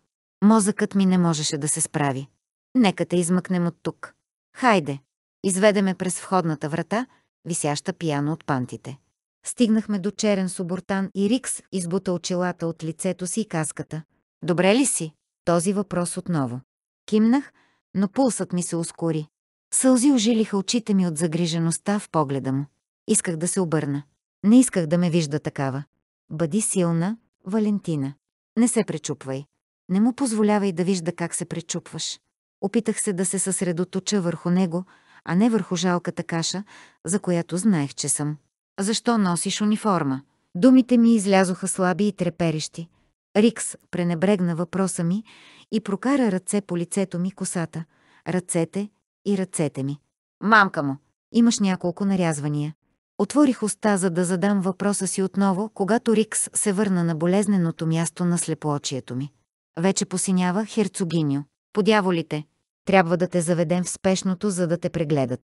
Мозъкът ми не можеше да се справи. Нека те измъкнем от тук. Хайде! Изведеме през входната врата, висяща пияно от пантите. Стигнахме до черен субортан и Рикс избута очилата от лицето си и каската. Добре ли си? Този въпрос отново. Кимнах, но пулсът ми се ускори. Сълзи ожилиха очите ми от загрижеността в погледа му. Исках да се обърна. Не исках да ме вижда такава. Бъди силна, Валентина. Не се пречупвай. Не му позволявай да вижда как се пречупваш. Опитах се да се съсредоточа върху него, а не върху жалката каша, за която знаех, че съм. Защо носиш униформа? Думите ми излязоха слаби и треперещи. Рикс пренебрегна въпроса ми и прокара ръце по лицето ми косата, ръцете и ръцете ми. Мамка му, имаш няколко нарязвания. Отворих уста, за да задам въпроса си отново, когато Рикс се върна на болезненото място на слепоочието ми. Вече посинява херцогиню. Подяволите, трябва да те заведем в спешното, за да те прегледат.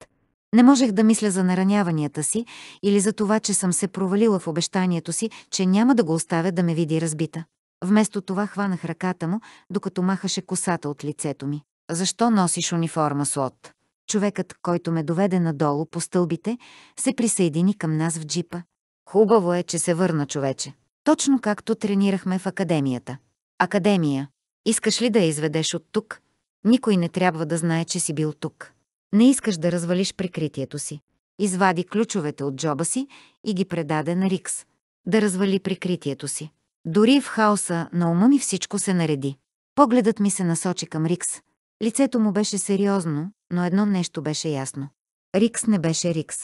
Не можех да мисля за нараняванията си или за това, че съм се провалила в обещанието си, че няма да го оставя да ме види разбита. Вместо това хванах ръката му, докато махаше косата от лицето ми. Защо носиш униформа, Слот? Човекът, който ме доведе надолу по стълбите, се присъедини към нас в джипа. Хубаво е, че се върна човече. Точно както тренирахме в академията. Академия. Искаш ли да я изведеш от тук? Никой не трябва да знае, че си бил тук. Не искаш да развалиш прикритието си. Извади ключовете от джоба си и ги предаде на Рикс. Да развали прикритието си. Дори в хаоса на ума ми всичко се нареди. Погледът ми се насочи към Рикс – Лицето му беше сериозно, но едно нещо беше ясно. Рикс не беше Рикс.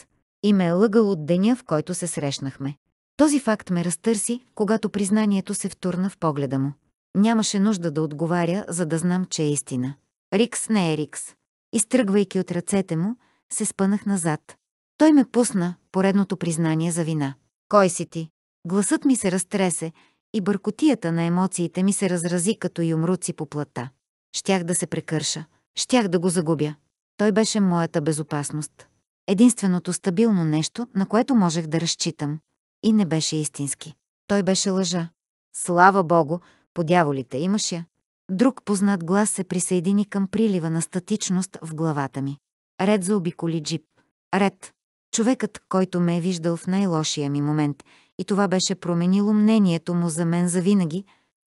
И ме е лъгал от деня, в който се срещнахме. Този факт ме разтърси, когато признанието се втурна в погледа му. Нямаше нужда да отговаря, за да знам, че е истина. Рикс не е Рикс. Изтръгвайки от ръцете му, се спънах назад. Той ме пусна поредното признание за вина. Кой си ти? Гласът ми се разтресе и бъркотията на емоциите ми се разрази като юмруци по плата. Щях да се прекърша. Щях да го загубя. Той беше моята безопасност. Единственото стабилно нещо, на което можех да разчитам. И не беше истински. Той беше лъжа. Слава Богу, по дяволите имаш я. Друг познат глас се присъедини към прилива на статичност в главата ми. Ред обиколи джип. Ред. Човекът, който ме е виждал в най-лошия ми момент, и това беше променило мнението му за мен завинаги,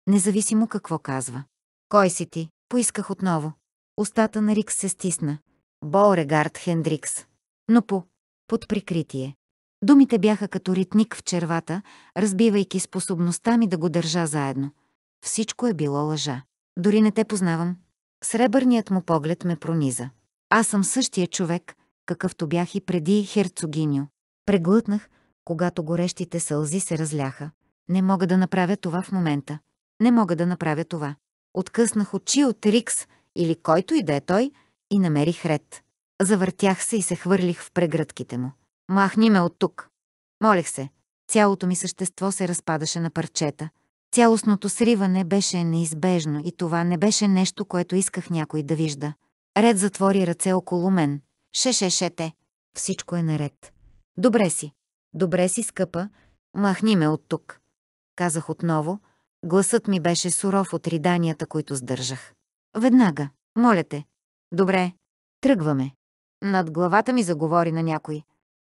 независимо какво казва. Кой си ти? поисках отново. Остата на Рикс се стисна. Боорегард Хендрикс. Но по... под прикритие. Думите бяха като ритник в червата, разбивайки способността ми да го държа заедно. Всичко е било лъжа. Дори не те познавам. Сребърният му поглед ме прониза. Аз съм същия човек, какъвто бях и преди херцогиню. Преглътнах, когато горещите сълзи се разляха. Не мога да направя това в момента. Не мога да направя това. Откъснах очи от Рикс или който и да е той и намерих ред. Завъртях се и се хвърлих в прегръдките му. Махни ме от тук. Молех се. Цялото ми същество се разпадаше на парчета. Цялостното сриване беше неизбежно и това не беше нещо, което исках някой да вижда. Ред затвори ръце около мен. ше ше те Всичко е наред. Добре си. Добре си, скъпа. Махни ме от тук. Казах отново, Гласът ми беше суров от риданията, които сдържах. Веднага, моля те. Добре, тръгваме. Над главата ми заговори на някой.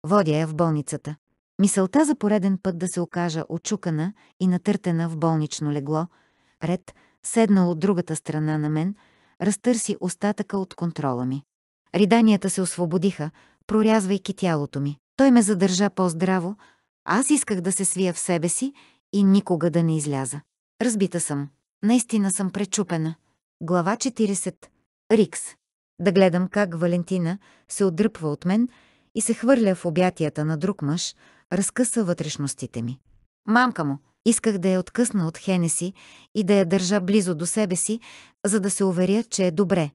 Водя я в болницата. Мисълта за пореден път да се окажа очукана и натъртена в болнично легло, ред, седнал от другата страна на мен, разтърси остатъка от контрола ми. Риданията се освободиха, прорязвайки тялото ми. Той ме задържа по-здраво, аз исках да се свия в себе си и никога да не изляза. Разбита съм. Наистина съм пречупена. Глава 40. Рикс. Да гледам как Валентина се отдръпва от мен и се хвърля в обятията на друг мъж, разкъса вътрешностите ми. Мамка му, исках да я откъсна от Хенеси и да я държа близо до себе си, за да се уверя, че е добре.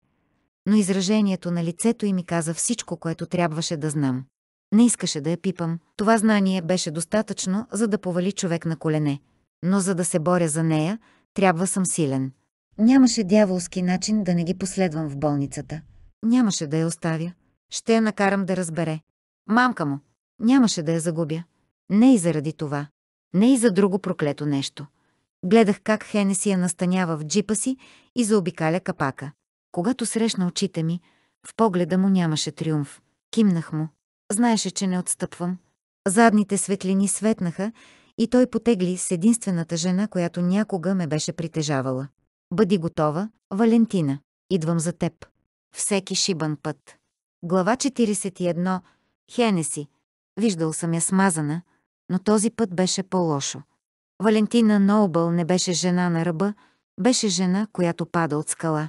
Но изражението на лицето й ми каза всичко, което трябваше да знам. Не искаше да я пипам. Това знание беше достатъчно, за да повали човек на колене но за да се боря за нея, трябва съм силен. Нямаше дяволски начин да не ги последвам в болницата. Нямаше да я оставя. Ще я накарам да разбере. Мамка му, нямаше да я загубя. Не и заради това. Не и за друго проклето нещо. Гледах как Хенеси я настанява в джипа си и заобикаля капака. Когато срещна очите ми, в погледа му нямаше триумф. Кимнах му. Знаеше, че не отстъпвам. Задните светлини светнаха и той потегли с единствената жена, която някога ме беше притежавала. Бъди готова, Валентина. Идвам за теб. Всеки шибан път. Глава 41. Хенеси. Виждал съм я смазана, но този път беше по-лошо. Валентина Ноубъл не беше жена на ръба, беше жена, която пада от скала.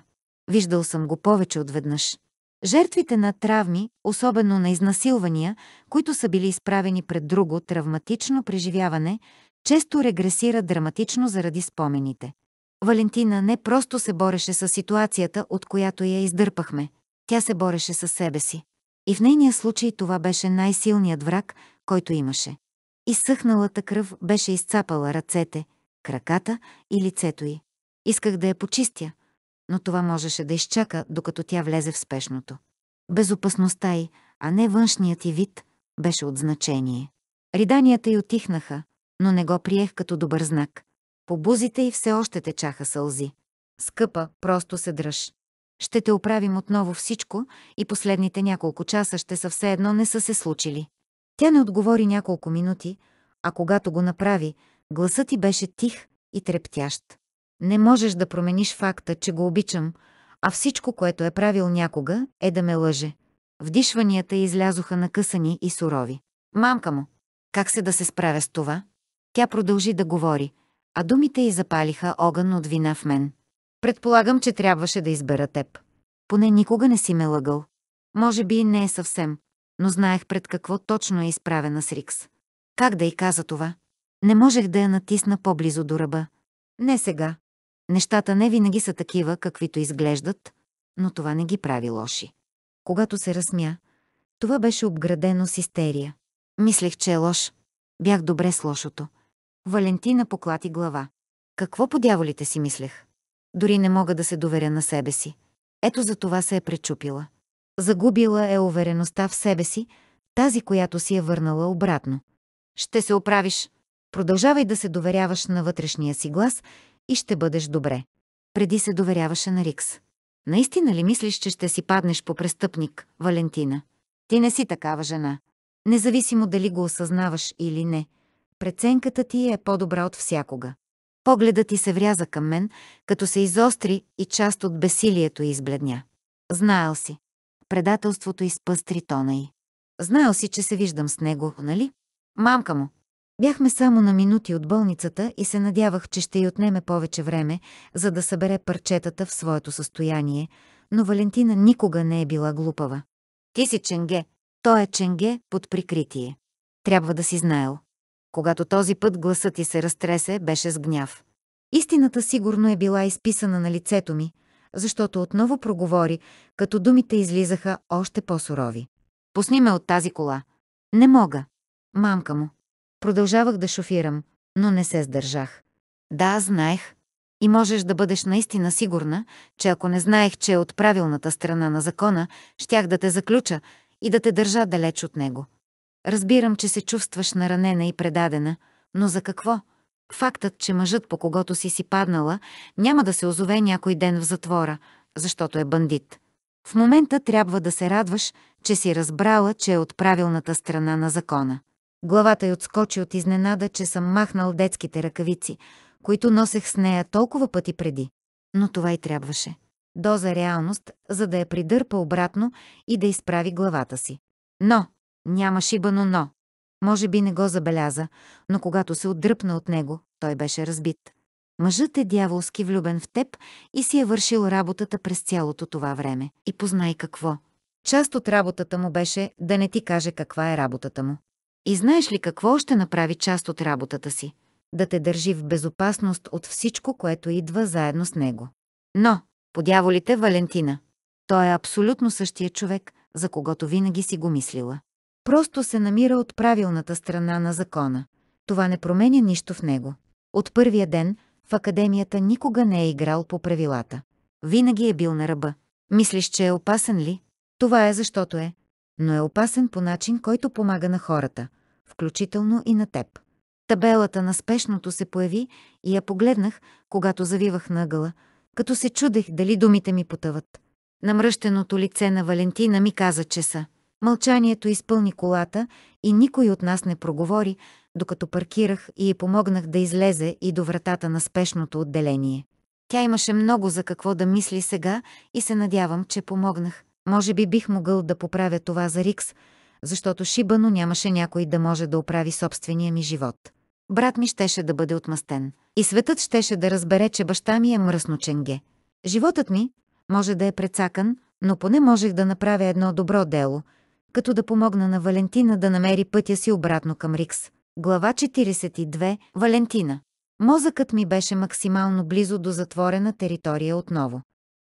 Виждал съм го повече от веднъж. Жертвите на травми, особено на изнасилвания, които са били изправени пред друго травматично преживяване, често регресира драматично заради спомените. Валентина не просто се бореше с ситуацията, от която я издърпахме. Тя се бореше със себе си. И в нейния случай това беше най-силният враг, който имаше. Изсъхналата кръв беше изцапала ръцете, краката и лицето й. Исках да я почистя, но това можеше да изчака, докато тя влезе в спешното. Безопасността й, а не външният й вид, беше от значение. Риданията й отихнаха, но не го приех като добър знак. По бузите й все още течаха сълзи. Скъпа, просто се дръж. Ще те оправим отново всичко и последните няколко часа ще са все едно не са се случили. Тя не отговори няколко минути, а когато го направи, гласът й беше тих и трептящ. Не можеш да промениш факта, че го обичам, а всичко, което е правил някога, е да ме лъже. Вдишванията излязоха накъсани и сурови. Мамка му, как се да се справя с това? Тя продължи да говори, а думите й запалиха огън от вина в мен. Предполагам, че трябваше да избера теб. Поне никога не си ме лъгал. Може би и не е съвсем, но знаех пред какво точно е изправена с Рикс. Как да й каза това? Не можех да я натисна по-близо до ръба. Не сега. Нещата не винаги са такива, каквито изглеждат, но това не ги прави лоши. Когато се разсмя, това беше обградено с истерия. Мислех, че е лош. Бях добре с лошото. Валентина поклати глава. Какво по дяволите си мислех? Дори не мога да се доверя на себе си. Ето за това се е пречупила. Загубила е увереността в себе си, тази, която си е върнала обратно. Ще се оправиш. Продължавай да се доверяваш на вътрешния си глас и ще бъдеш добре. Преди се доверяваше на Рикс. Наистина ли мислиш, че ще си паднеш по престъпник, Валентина? Ти не си такава жена. Независимо дали го осъзнаваш или не, преценката ти е по-добра от всякога. Погледът ти се вряза към мен, като се изостри и част от бесилието избледня. Знаел си. Предателството изпъстри тона й. Знаел си, че се виждам с него, нали? Мамка му, Бяхме само на минути от болницата и се надявах, че ще й отнеме повече време, за да събере парчетата в своето състояние, но Валентина никога не е била глупава. Ти си ченге. Той е ченге под прикритие. Трябва да си знаел. Когато този път гласът ти се разтресе, беше с гняв. Истината сигурно е била изписана на лицето ми, защото отново проговори, като думите излизаха още по-сурови. Посни ме от тази кола. Не мога. Мамка му. Продължавах да шофирам, но не се сдържах. Да, знаех. И можеш да бъдеш наистина сигурна, че ако не знаех, че е от правилната страна на закона, щях да те заключа и да те държа далеч от него. Разбирам, че се чувстваш наранена и предадена, но за какво? Фактът, че мъжът по когото си си паднала, няма да се озове някой ден в затвора, защото е бандит. В момента трябва да се радваш, че си разбрала, че е от правилната страна на закона. Главата й отскочи от изненада, че съм махнал детските ръкавици, които носех с нея толкова пъти преди. Но това и трябваше. Доза реалност, за да я придърпа обратно и да изправи главата си. Но! Няма шибано но! Може би не го забеляза, но когато се отдръпна от него, той беше разбит. Мъжът е дяволски влюбен в теб и си е вършил работата през цялото това време. И познай какво. Част от работата му беше да не ти каже каква е работата му. И знаеш ли какво ще направи част от работата си? Да те държи в безопасност от всичко, което идва заедно с него. Но, подяволите Валентина, той е абсолютно същия човек, за когото винаги си го мислила. Просто се намира от правилната страна на закона. Това не променя нищо в него. От първия ден в академията никога не е играл по правилата. Винаги е бил на ръба. Мислиш, че е опасен ли? Това е защото е, но е опасен по начин, който помага на хората, включително и на теб. Табелата на спешното се появи и я погледнах, когато завивах наъгъла, като се чудех дали думите ми потъват. Намръщеното лице на Валентина ми каза, че са. Мълчанието изпълни колата и никой от нас не проговори, докато паркирах и й помогнах да излезе и до вратата на спешното отделение. Тя имаше много за какво да мисли сега и се надявам, че помогнах. Може би бих могъл да поправя това за Рикс, защото шибано нямаше някой да може да оправи собствения ми живот. Брат ми щеше да бъде отмъстен. И светът щеше да разбере, че баща ми е мръсноченге. Животът ми може да е прецакан, но поне можех да направя едно добро дело, като да помогна на Валентина да намери пътя си обратно към Рикс. Глава 42. Валентина. Мозъкът ми беше максимално близо до затворена територия отново.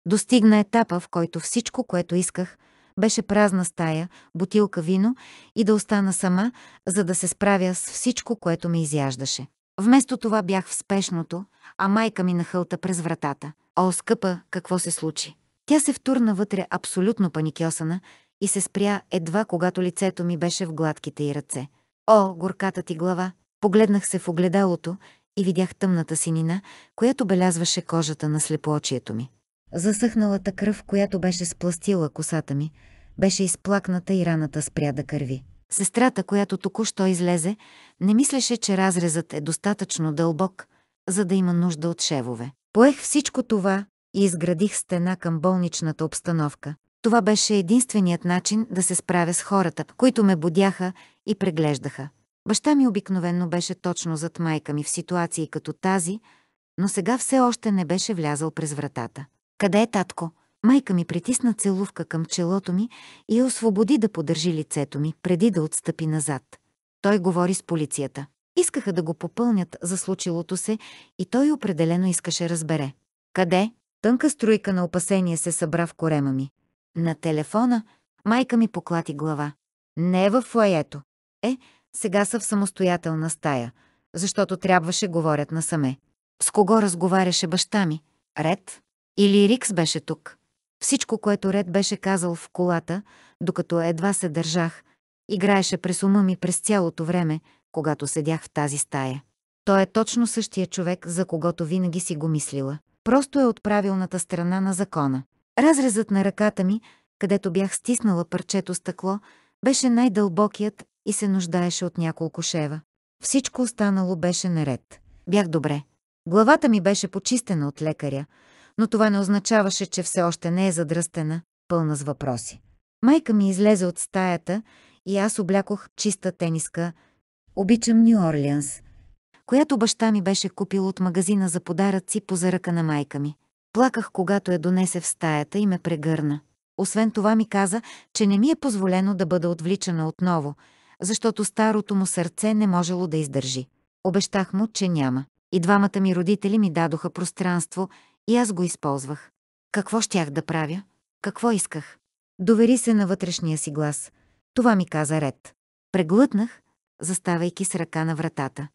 Достигна етапа, в който всичко, което исках, беше празна стая, бутилка вино и да остана сама, за да се справя с всичко, което ме изяждаше. Вместо това бях в спешното, а майка ми нахълта през вратата. О, скъпа, какво се случи? Тя се втурна вътре абсолютно паникьосана и се спря едва когато лицето ми беше в гладките й ръце. О, горката ти глава! Погледнах се в огледалото и видях тъмната синина, която белязваше кожата на слепоочието ми. Засъхналата кръв, която беше спластила косата ми, беше изплакната и раната спря да кърви. Сестрата, която току-що излезе, не мислеше, че разрезът е достатъчно дълбок, за да има нужда от шевове. Поех всичко това и изградих стена към болничната обстановка. Това беше единственият начин да се справя с хората, които ме бодяха и преглеждаха. Баща ми обикновенно беше точно зад майка ми в ситуации като тази, но сега все още не беше влязал през вратата. Къде е татко? Майка ми притисна целувка към челото ми и я освободи да подържи лицето ми, преди да отстъпи назад. Той говори с полицията. Искаха да го попълнят за случилото се и той определено искаше разбере. Къде? Тънка струйка на опасение се събра в корема ми. На телефона майка ми поклати глава. Не е в флаето. Е, сега са в самостоятелна стая, защото трябваше говорят насаме. С кого разговаряше баща ми? Ред? Или Рикс беше тук. Всичко, което Ред беше казал в колата, докато едва се държах, играеше през ума ми през цялото време, когато седях в тази стая. Той е точно същия човек, за когото винаги си го мислила. Просто е от правилната страна на закона. Разрезът на ръката ми, където бях стиснала парчето стъкло, беше най-дълбокият и се нуждаеше от няколко шева. Всичко останало беше наред. Бях добре. Главата ми беше почистена от лекаря, но това не означаваше, че все още не е задръстена, пълна с въпроси. Майка ми излезе от стаята и аз облякох чиста тениска. Обичам Нью Орлианс, която баща ми беше купил от магазина за подаръци по заръка на майка ми. Плаках, когато я донесе в стаята и ме прегърна. Освен това ми каза, че не ми е позволено да бъда отвличана отново, защото старото му сърце не можело да издържи. Обещах му, че няма. И двамата ми родители ми дадоха пространство и аз го използвах. Какво щях да правя? Какво исках? Довери се на вътрешния си глас. Това ми каза ред. Преглътнах, заставайки с ръка на вратата.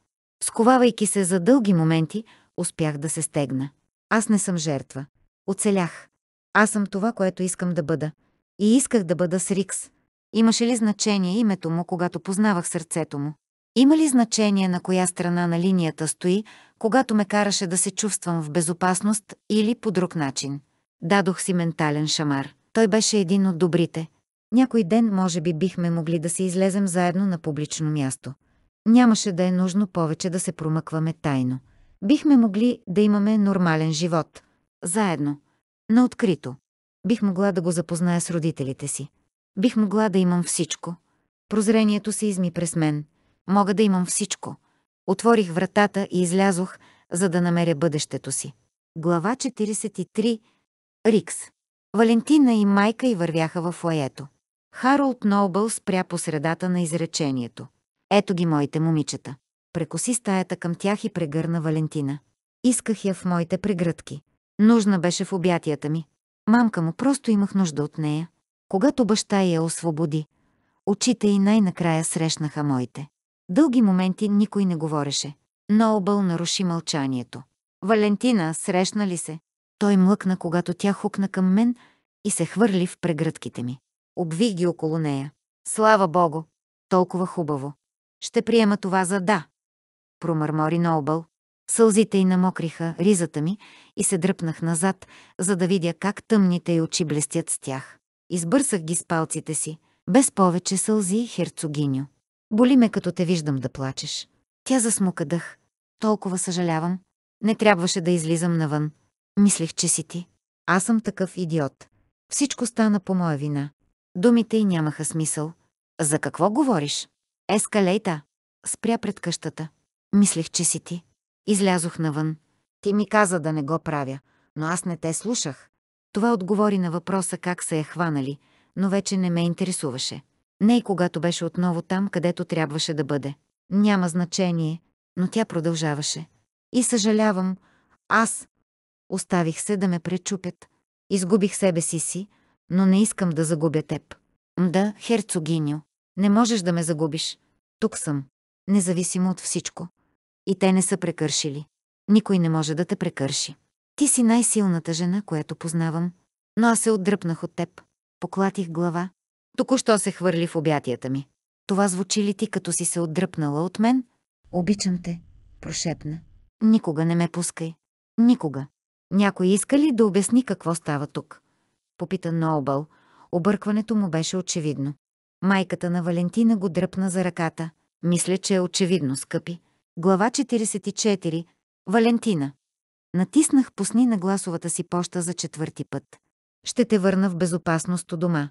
Сковавайки се за дълги моменти, успях да се стегна. Аз не съм жертва. Оцелях. Аз съм това, което искам да бъда. И исках да бъда с Рикс. Имаше ли значение името му, когато познавах сърцето му? Има ли значение на коя страна на линията стои, когато ме караше да се чувствам в безопасност или по друг начин? Дадох си ментален шамар. Той беше един от добрите. Някой ден, може би, бихме могли да се излезем заедно на публично място. Нямаше да е нужно повече да се промъкваме тайно. Бихме могли да имаме нормален живот. Заедно. На открито. Бих могла да го запозная с родителите си. Бих могла да имам всичко. Прозрението се изми през мен – Мога да имам всичко. Отворих вратата и излязох, за да намеря бъдещето си. Глава 43. Рикс. Валентина и майка й вървяха в лаето. Харолд Нобъл спря по средата на изречението. Ето ги моите момичета. Прекоси стаята към тях и прегърна Валентина. Исках я в моите прегръдки. Нужна беше в обятията ми. Мамка му просто имах нужда от нея. Когато баща я освободи, очите й най-накрая срещнаха моите. Дълги моменти никой не говореше. Но объл наруши мълчанието. Валентина, срещна ли се? Той млъкна, когато тя хукна към мен и се хвърли в прегръдките ми. Обвих ги около нея. Слава Богу! Толкова хубаво! Ще приема това за да! Промърмори Ноубъл. Сълзите й намокриха ризата ми и се дръпнах назад, за да видя как тъмните й очи блестят с тях. Избърсах ги с палците си, без повече сълзи, и херцогиньо. Боли ме, като те виждам да плачеш. Тя засмука дъх. Толкова съжалявам. Не трябваше да излизам навън. Мислих, че си ти. Аз съм такъв идиот. Всичко стана по моя вина. Думите й нямаха смисъл. За какво говориш? Ескалейта. Спря пред къщата. Мислих, че си ти. Излязох навън. Ти ми каза да не го правя, но аз не те слушах. Това отговори на въпроса как са я е хванали, но вече не ме интересуваше. Не и когато беше отново там, където трябваше да бъде. Няма значение, но тя продължаваше. И съжалявам, аз оставих се да ме пречупят. Изгубих себе си си, но не искам да загубя теб. Мда, херцогиньо, не можеш да ме загубиш. Тук съм, независимо от всичко. И те не са прекършили. Никой не може да те прекърши. Ти си най-силната жена, която познавам, но аз се отдръпнах от теб. Поклатих глава. Току-що се хвърли в обятията ми. Това звучи ли ти, като си се отдръпнала от мен? Обичам те, прошепна. Никога не ме пускай. Никога. Някой иска ли да обясни какво става тук? Попита Нообъл. Объркването му беше очевидно. Майката на Валентина го дръпна за ръката. Мисля, че е очевидно, скъпи. Глава 44. Валентина. Натиснах пусни на гласовата си поща за четвърти път. Ще те върна в безопасност у дома.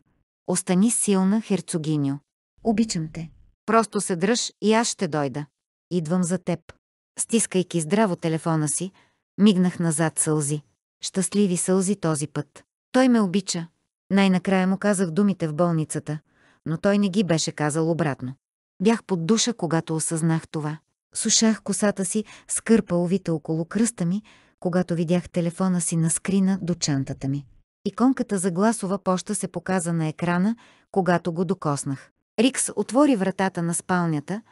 Остани силна, херцогиньо. Обичам те. Просто се дръж и аз ще дойда. Идвам за теб. Стискайки здраво телефона си, мигнах назад сълзи. Щастливи сълзи този път. Той ме обича. Най-накрая му казах думите в болницата, но той не ги беше казал обратно. Бях под душа, когато осъзнах това. Сушах косата си скърпа овита около кръста ми, когато видях телефона си на скрина до чантата ми. Иконката за гласова поща се показа на екрана, когато го докоснах. Рикс отвори вратата на спалнята,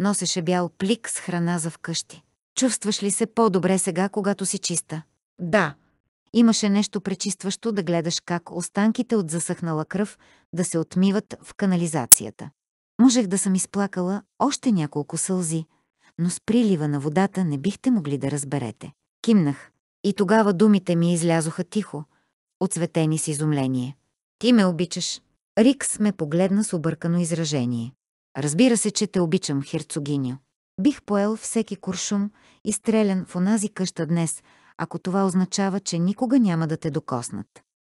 носеше бял плик с храна за вкъщи. Чувстваш ли се по-добре сега, когато си чиста? Да. Имаше нещо пречистващо да гледаш как останките от засъхнала кръв да се отмиват в канализацията. Можех да съм изплакала още няколко сълзи, но с прилива на водата не бихте могли да разберете. Кимнах. И тогава думите ми излязоха тихо, оцветени с изумление. Ти ме обичаш. Рикс ме погледна с объркано изражение. Разбира се, че те обичам, херцогиньо. Бих поел всеки куршум, изстрелян в онази къща днес, ако това означава, че никога няма да те докоснат.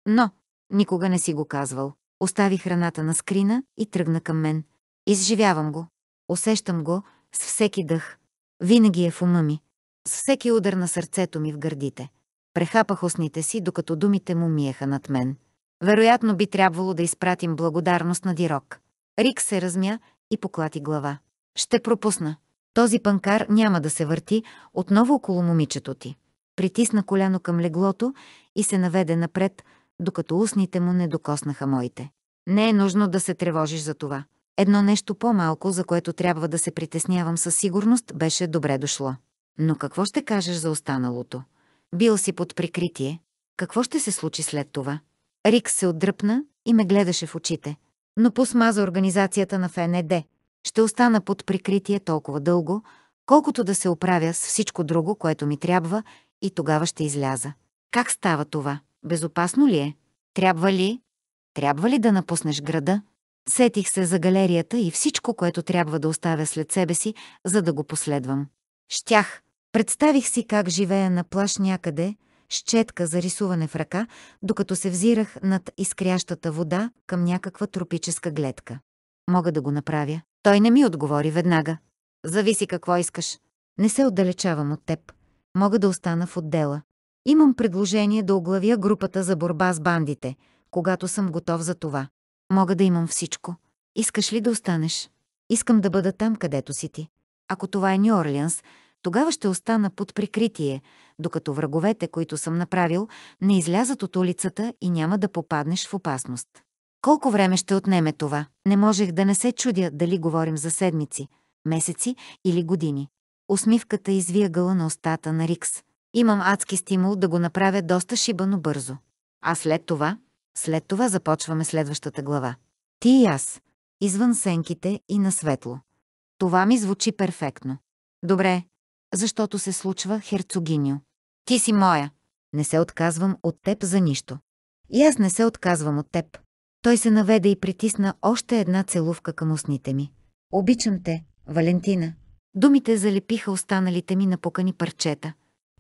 Но, никога не си го казвал. Остави храната на скрина и тръгна към мен. Изживявам го. Усещам го с всеки дъх. Винаги е в ума ми. С всеки удар на сърцето ми в гърдите. Прехапах устните си, докато думите му миеха над мен. Вероятно би трябвало да изпратим благодарност на Дирок. Рик се размя и поклати глава. Ще пропусна. Този панкар няма да се върти отново около момичето ти. Притисна коляно към леглото и се наведе напред, докато устните му не докоснаха моите. Не е нужно да се тревожиш за това. Едно нещо по-малко, за което трябва да се притеснявам със сигурност, беше добре дошло. Но какво ще кажеш за останалото? Бил си под прикритие. Какво ще се случи след това? Рик се отдръпна и ме гледаше в очите. Но посмаза организацията на ФНД. Ще остана под прикритие толкова дълго, колкото да се оправя с всичко друго, което ми трябва, и тогава ще изляза. Как става това? Безопасно ли е? Трябва ли? Трябва ли да напуснеш града? Сетих се за галерията и всичко, което трябва да оставя след себе си, за да го последвам. Щях, Представих си как живея на плаш някъде, с четка за рисуване в ръка, докато се взирах над изкрящата вода към някаква тропическа гледка. Мога да го направя. Той не ми отговори веднага. Зависи какво искаш. Не се отдалечавам от теб. Мога да остана в отдела. Имам предложение да оглавя групата за борба с бандите, когато съм готов за това. Мога да имам всичко. Искаш ли да останеш? Искам да бъда там, където си ти. Ако това е Нью-Орлианс, тогава ще остана под прикритие, докато враговете, които съм направил, не излязат от улицата и няма да попаднеш в опасност. Колко време ще отнеме това? Не можех да не се чудя дали говорим за седмици, месеци или години. Усмивката извия гъла на устата на Рикс. Имам адски стимул да го направя доста шибано бързо. А след това? След това започваме следващата глава. Ти и аз. Извън сенките и на светло. Това ми звучи перфектно. Добре, защото се случва, херцогиньо. Ти си моя. Не се отказвам от теб за нищо. И аз не се отказвам от теб. Той се наведе и притисна още една целувка към устните ми. Обичам те, Валентина. Думите залепиха останалите ми напукани парчета.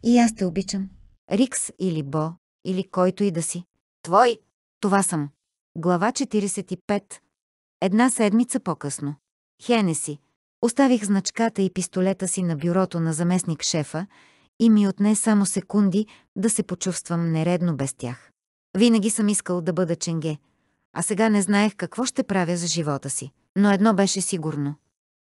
И аз те обичам. Рикс или Бо, или който и да си. Твой! Това съм. Глава 45. Една седмица по-късно. Хенеси, Оставих значката и пистолета си на бюрото на заместник шефа и ми отне само секунди да се почувствам нередно без тях. Винаги съм искал да бъда ченге, а сега не знаех какво ще правя за живота си. Но едно беше сигурно.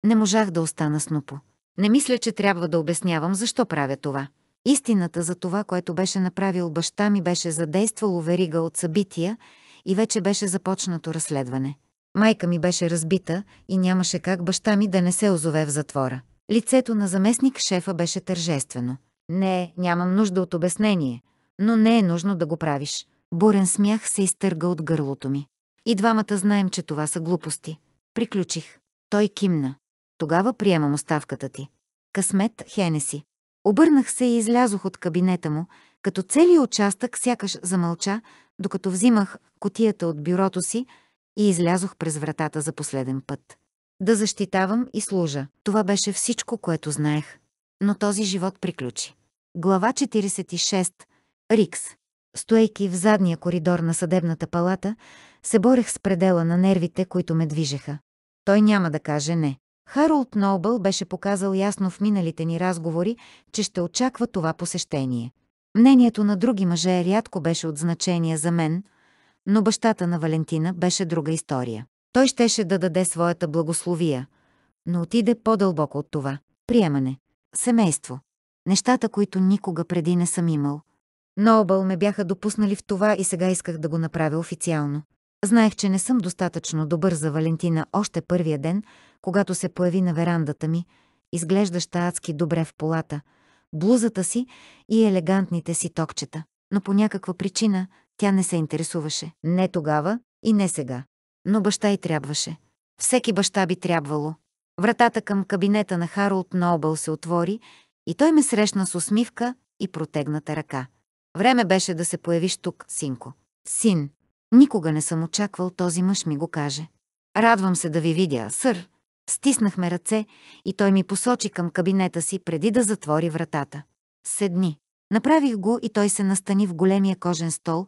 Не можах да остана снупо. Не мисля, че трябва да обяснявам защо правя това. Истината за това, което беше направил баща ми, беше задействало верига от събития и вече беше започнато разследване. Майка ми беше разбита и нямаше как баща ми да не се озове в затвора. Лицето на заместник шефа беше тържествено. Не, нямам нужда от обяснение, но не е нужно да го правиш. Бурен смях се изтърга от гърлото ми. И двамата знаем, че това са глупости. Приключих. Той кимна. Тогава приемам оставката ти. Късмет Хенеси. Обърнах се и излязох от кабинета му, като целият участък сякаш замълча, докато взимах котията от бюрото си, и излязох през вратата за последен път. Да защитавам и служа. Това беше всичко, което знаех. Но този живот приключи. Глава 46. Рикс. Стоейки в задния коридор на съдебната палата, се борех с предела на нервите, които ме движеха. Той няма да каже не. Харолд Нобъл беше показал ясно в миналите ни разговори, че ще очаква това посещение. Мнението на други мъже рядко беше от значение за мен – но бащата на Валентина беше друга история. Той щеше да даде своята благословия, но отиде по-дълбоко от това. Приемане. Семейство. Нещата, които никога преди не съм имал. Нообъл ме бяха допуснали в това и сега исках да го направя официално. Знаех, че не съм достатъчно добър за Валентина още първия ден, когато се появи на верандата ми, изглеждаща адски добре в полата, блузата си и елегантните си токчета. Но по някаква причина тя не се интересуваше. Не тогава и не сега. Но баща и трябваше. Всеки баща би трябвало. Вратата към кабинета на Харолд Нобъл се отвори и той ме срещна с усмивка и протегната ръка. Време беше да се появиш тук, синко. Син, никога не съм очаквал този мъж ми го каже. Радвам се да ви видя, сър. Стиснахме ръце и той ми посочи към кабинета си преди да затвори вратата. Седни. Направих го и той се настани в големия кожен стол,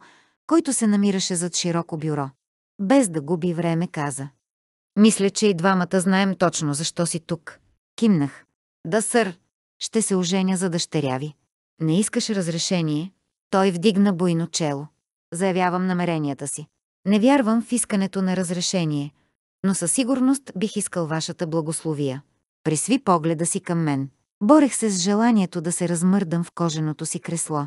който се намираше зад широко бюро. Без да губи време каза. Мисля, че и двамата знаем точно защо си тук. Кимнах. Да, сър. Ще се оженя за дъщеря ви. Не искаш разрешение. Той вдигна буйно чело. Заявявам намеренията си. Не вярвам в искането на разрешение, но със сигурност бих искал вашата благословия. Присви погледа си към мен. Борех се с желанието да се размърдам в коженото си кресло.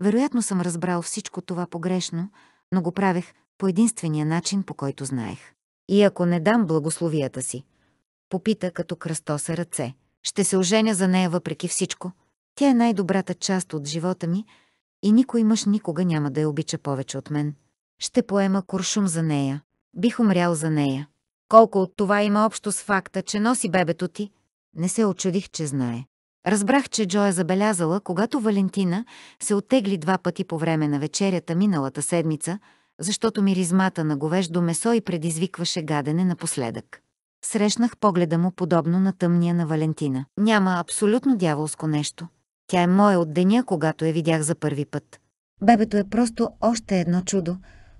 Вероятно съм разбрал всичко това погрешно, но го правех по единствения начин, по който знаех. И ако не дам благословията си, попита като кръстоса ръце, ще се оженя за нея въпреки всичко. Тя е най-добрата част от живота ми и никой мъж никога няма да я обича повече от мен. Ще поема куршум за нея. Бих умрял за нея. Колко от това има общо с факта, че носи бебето ти? Не се очудих, че знае. Разбрах, че Джо е забелязала, когато Валентина се оттегли два пъти по време на вечерята миналата седмица, защото миризмата на говеждо месо и предизвикваше гадене напоследък. Срещнах погледа му подобно на тъмния на Валентина. Няма абсолютно дяволско нещо. Тя е моя от деня, когато я видях за първи път. Бебето е просто още едно чудо,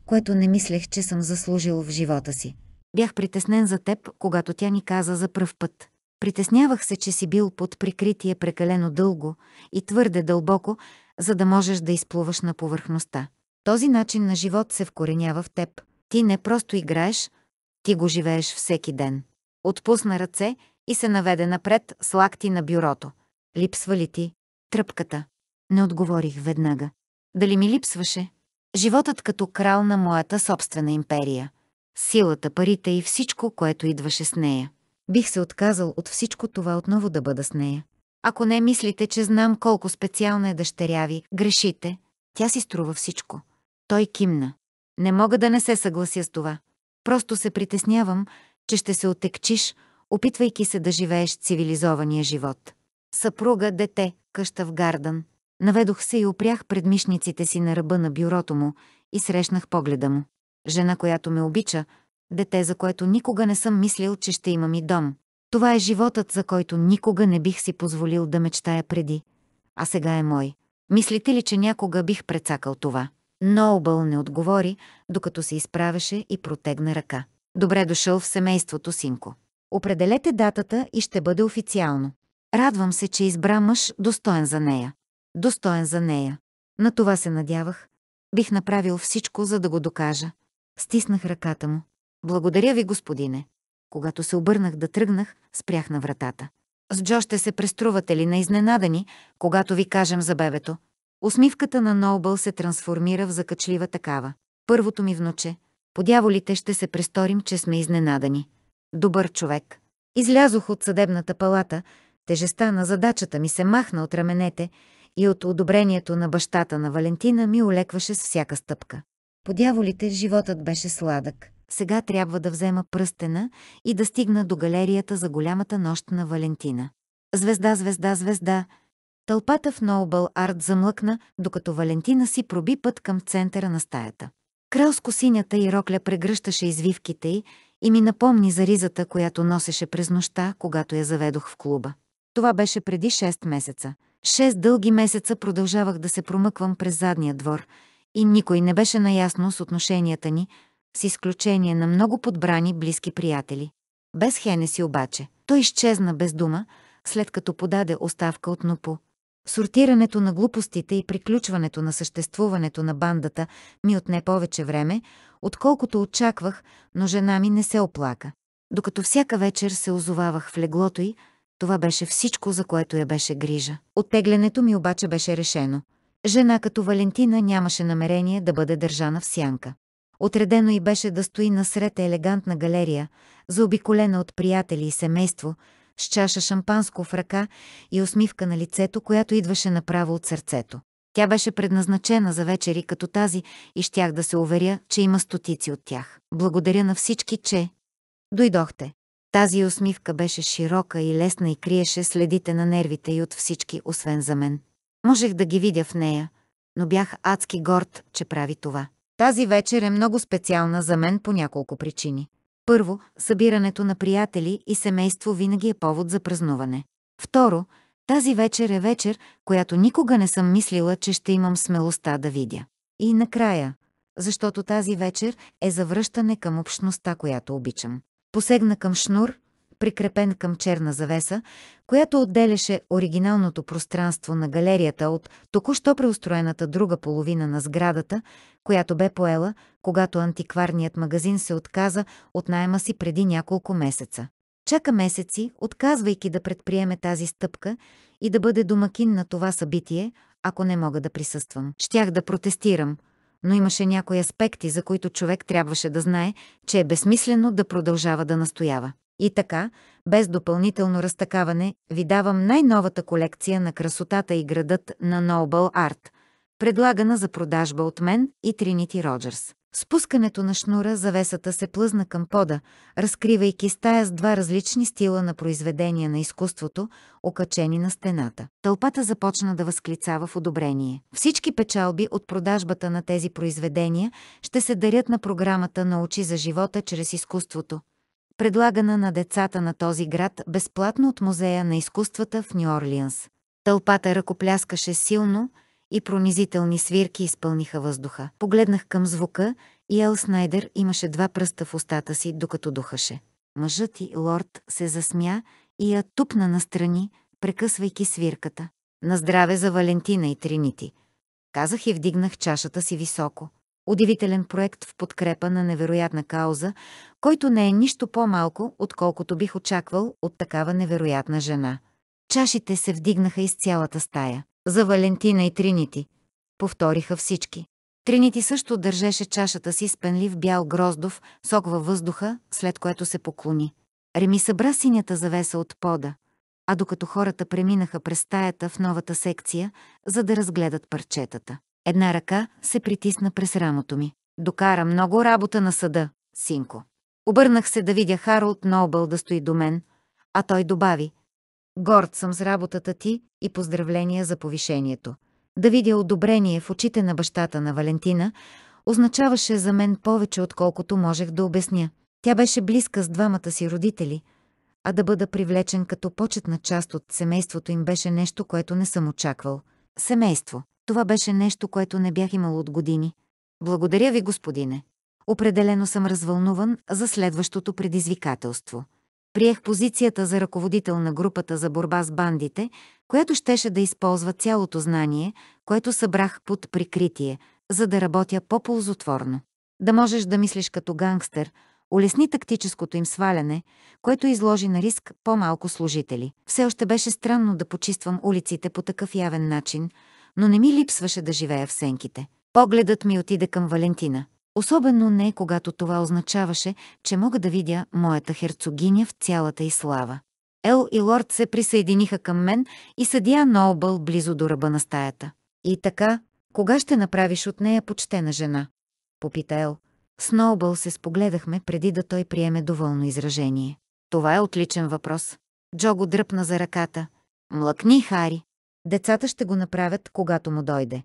което не мислех, че съм заслужил в живота си. Бях притеснен за теб, когато тя ни каза за пръв път. Притеснявах се, че си бил под прикритие прекалено дълго и твърде дълбоко, за да можеш да изплуваш на повърхността. Този начин на живот се вкоренява в теб. Ти не просто играеш, ти го живееш всеки ден. Отпусна ръце и се наведе напред с лакти на бюрото. Липсва ли ти? Тръпката. Не отговорих веднага. Дали ми липсваше? Животът като крал на моята собствена империя. Силата, парите и всичко, което идваше с нея бих се отказал от всичко това отново да бъда с нея. Ако не мислите, че знам колко специална е дъщеря ви, грешите. Тя си струва всичко. Той кимна. Не мога да не се съглася с това. Просто се притеснявам, че ще се отекчиш, опитвайки се да живееш цивилизования живот. Съпруга, дете, къща в Гардън. Наведох се и опрях предмишниците си на ръба на бюрото му и срещнах погледа му. Жена, която ме обича, дете, за което никога не съм мислил, че ще имам и дом. Това е животът, за който никога не бих си позволил да мечтая преди, а сега е мой. Мислите ли, че някога бих прецакал това? Ноубъл не отговори, докато се изправеше и протегна ръка. Добре дошъл в семейството, синко. Определете датата и ще бъде официално. Радвам се, че избра мъж достоен за нея. Достоен за нея. На това се надявах. Бих направил всичко, за да го докажа. Стиснах ръката му. Благодаря ви, господине. Когато се обърнах да тръгнах, спрях на вратата. С Джо ще се преструвате ли на изненадани, когато ви кажем за бебето? Усмивката на Нобъл се трансформира в закачлива такава. Първото ми внуче. Подяволите ще се престорим, че сме изненадани. Добър човек. Излязох от съдебната палата, Тежеста на задачата ми се махна от раменете и от одобрението на бащата на Валентина ми олекваше с всяка стъпка. Подяволите животът беше сладък сега трябва да взема пръстена и да стигна до галерията за голямата нощ на Валентина. Звезда, звезда, звезда. Тълпата в Нобъл Арт замлъкна, докато Валентина си проби път към центъра на стаята. Кралско синята и рокля прегръщаше извивките й и ми напомни за ризата, която носеше през нощта, когато я заведох в клуба. Това беше преди 6 месеца. Шест дълги месеца продължавах да се промъквам през задния двор и никой не беше наясно с отношенията ни, с изключение на много подбрани близки приятели. Без Хенеси обаче. Той изчезна без дума, след като подаде оставка от НОПО. Сортирането на глупостите и приключването на съществуването на бандата ми отне повече време, отколкото очаквах, но жена ми не се оплака. Докато всяка вечер се озовавах в леглото й, това беше всичко, за което я беше грижа. Оттеглянето ми обаче беше решено. Жена като Валентина нямаше намерение да бъде държана в сянка. Отредено и беше да стои насред елегантна галерия, заобиколена от приятели и семейство, с чаша шампанско в ръка и усмивка на лицето, която идваше направо от сърцето. Тя беше предназначена за вечери като тази и щях да се уверя, че има стотици от тях. Благодаря на всички, че... Дойдохте. Тази усмивка беше широка и лесна и криеше следите на нервите и от всички, освен за мен. Можех да ги видя в нея, но бях адски горд, че прави това. Тази вечер е много специална за мен по няколко причини. Първо, събирането на приятели и семейство винаги е повод за празнуване. Второ, тази вечер е вечер, която никога не съм мислила, че ще имам смелостта да видя. И накрая, защото тази вечер е завръщане към общността, която обичам. Посегна към шнур, прикрепен към черна завеса, която отделяше оригиналното пространство на галерията от току-що преустроената друга половина на сградата, която бе поела, когато антикварният магазин се отказа от найма си преди няколко месеца. Чака месеци, отказвайки да предприеме тази стъпка и да бъде домакин на това събитие, ако не мога да присъствам. Щях да протестирам, но имаше някои аспекти, за които човек трябваше да знае, че е безсмислено да продължава да настоява. И така, без допълнително разтакаване, ви давам най-новата колекция на красотата и градът на Noble Art, предлагана за продажба от мен и Тринити Роджерс. Спускането на шнура завесата се плъзна към пода, разкривайки стая с два различни стила на произведения на изкуството, окачени на стената. Тълпата започна да възклицава в одобрение. Всички печалби от продажбата на тези произведения ще се дарят на програмата «Научи за живота чрез изкуството», предлагана на децата на този град безплатно от Музея на изкуствата в Нью-Орлианс. Тълпата ръкопляскаше силно и пронизителни свирки изпълниха въздуха. Погледнах към звука и Ел Снайдер имаше два пръста в устата си, докато духаше. Мъжът и лорд се засмя и я тупна настрани, прекъсвайки свирката. На здраве за Валентина и Тринити. Казах и вдигнах чашата си високо удивителен проект в подкрепа на невероятна кауза, който не е нищо по-малко, отколкото бих очаквал от такава невероятна жена. Чашите се вдигнаха из цялата стая. За Валентина и Тринити, повториха всички. Тринити също държеше чашата си с пенлив бял гроздов, сок във въздуха, след което се поклони. Реми събра синята завеса от пода, а докато хората преминаха през стаята в новата секция, за да разгледат парчетата. Една ръка се притисна през рамото ми. Докара много работа на съда, синко. Обърнах се да видя Харолд Нобъл да стои до мен, а той добави. Горд съм с работата ти и поздравления за повишението. Да видя одобрение в очите на бащата на Валентина означаваше за мен повече, отколкото можех да обясня. Тя беше близка с двамата си родители, а да бъда привлечен като почетна част от семейството им беше нещо, което не съм очаквал. Семейство. Това беше нещо, което не бях имал от години. Благодаря ви, господине. Определено съм развълнуван за следващото предизвикателство. Приех позицията за ръководител на групата за борба с бандите, която щеше да използва цялото знание, което събрах под прикритие, за да работя по-ползотворно. Да можеш да мислиш като гангстер, улесни тактическото им сваляне, което изложи на риск по-малко служители. Все още беше странно да почиствам улиците по такъв явен начин, но не ми липсваше да живея в сенките. Погледът ми отиде към Валентина. Особено не, когато това означаваше, че мога да видя моята херцогиня в цялата и слава. Ел и Лорд се присъединиха към мен и съдия Нообъл близо до ръба на стаята. И така, кога ще направиш от нея почтена жена? Попита Ел. С Нообъл се спогледахме преди да той приеме доволно изражение. Това е отличен въпрос. Джо го дръпна за ръката. Млъкни, Хари. Децата ще го направят, когато му дойде.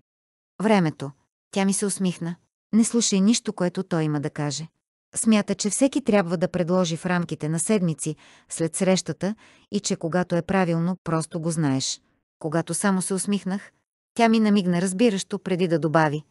Времето. Тя ми се усмихна. Не слушай нищо, което той има да каже. Смята, че всеки трябва да предложи в рамките на седмици, след срещата, и че когато е правилно, просто го знаеш. Когато само се усмихнах, тя ми намигна разбиращо, преди да добави.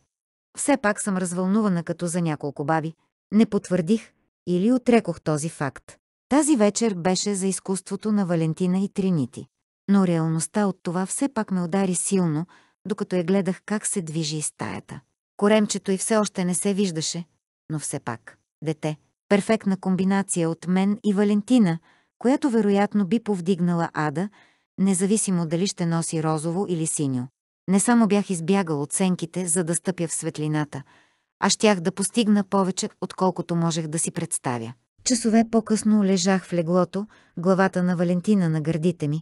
Все пак съм развълнувана като за няколко баби. Не потвърдих или отрекох този факт. Тази вечер беше за изкуството на Валентина и Тринити но реалността от това все пак ме удари силно, докато я гледах как се движи из стаята. Коремчето и все още не се виждаше, но все пак. Дете. Перфектна комбинация от мен и Валентина, която вероятно би повдигнала Ада, независимо дали ще носи розово или синьо. Не само бях избягал сенките, за да стъпя в светлината, а щях да постигна повече, отколкото можех да си представя. Часове по-късно лежах в леглото, главата на Валентина на гърдите ми,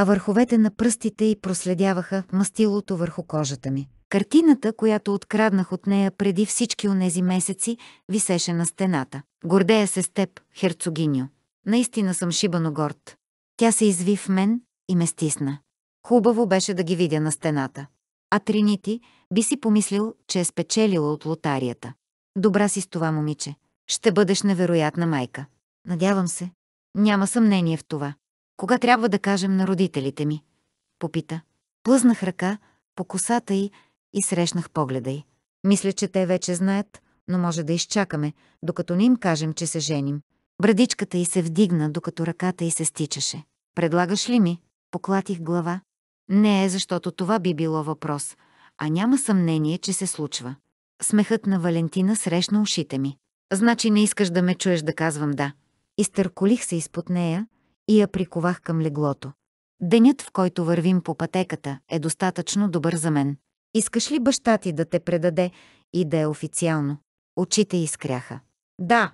а върховете на пръстите й проследяваха мастилото върху кожата ми. Картината, която откраднах от нея преди всички онези месеци, висеше на стената. Гордея се с теб, херцогиньо. Наистина съм шибано горд. Тя се изви в мен и ме стисна. Хубаво беше да ги видя на стената. А Тринити би си помислил, че е спечелила от лотарията. Добра си с това, момиче. Ще бъдеш невероятна майка. Надявам се. Няма съмнение в това. Кога трябва да кажем на родителите ми? Попита. Плъзнах ръка по косата й и срещнах погледа й. Мисля, че те вече знаят, но може да изчакаме, докато не им кажем, че се женим. Брадичката й се вдигна, докато ръката й се стичаше. Предлагаш ли ми? Поклатих глава. Не е, защото това би било въпрос, а няма съмнение, че се случва. Смехът на Валентина срещна ушите ми. Значи не искаш да ме чуеш да казвам да. Изтърколих се изпод нея, и я приковах към леглото. Денят, в който вървим по пътеката, е достатъчно добър за мен. Искаш ли баща ти да те предаде и да е официално? Очите изкряха. Да,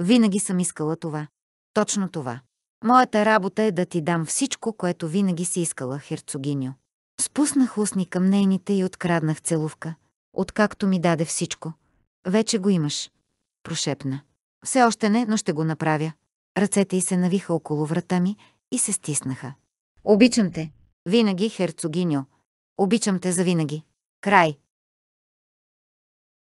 винаги съм искала това. Точно това. Моята работа е да ти дам всичко, което винаги си искала, херцогиньо. Спуснах устни към нейните и откраднах целувка. Откакто ми даде всичко. Вече го имаш. Прошепна. Все още не, но ще го направя. Ръцете й се навиха около врата ми и се стиснаха. Обичам те. Винаги, херцогиньо. Обичам те завинаги. Край.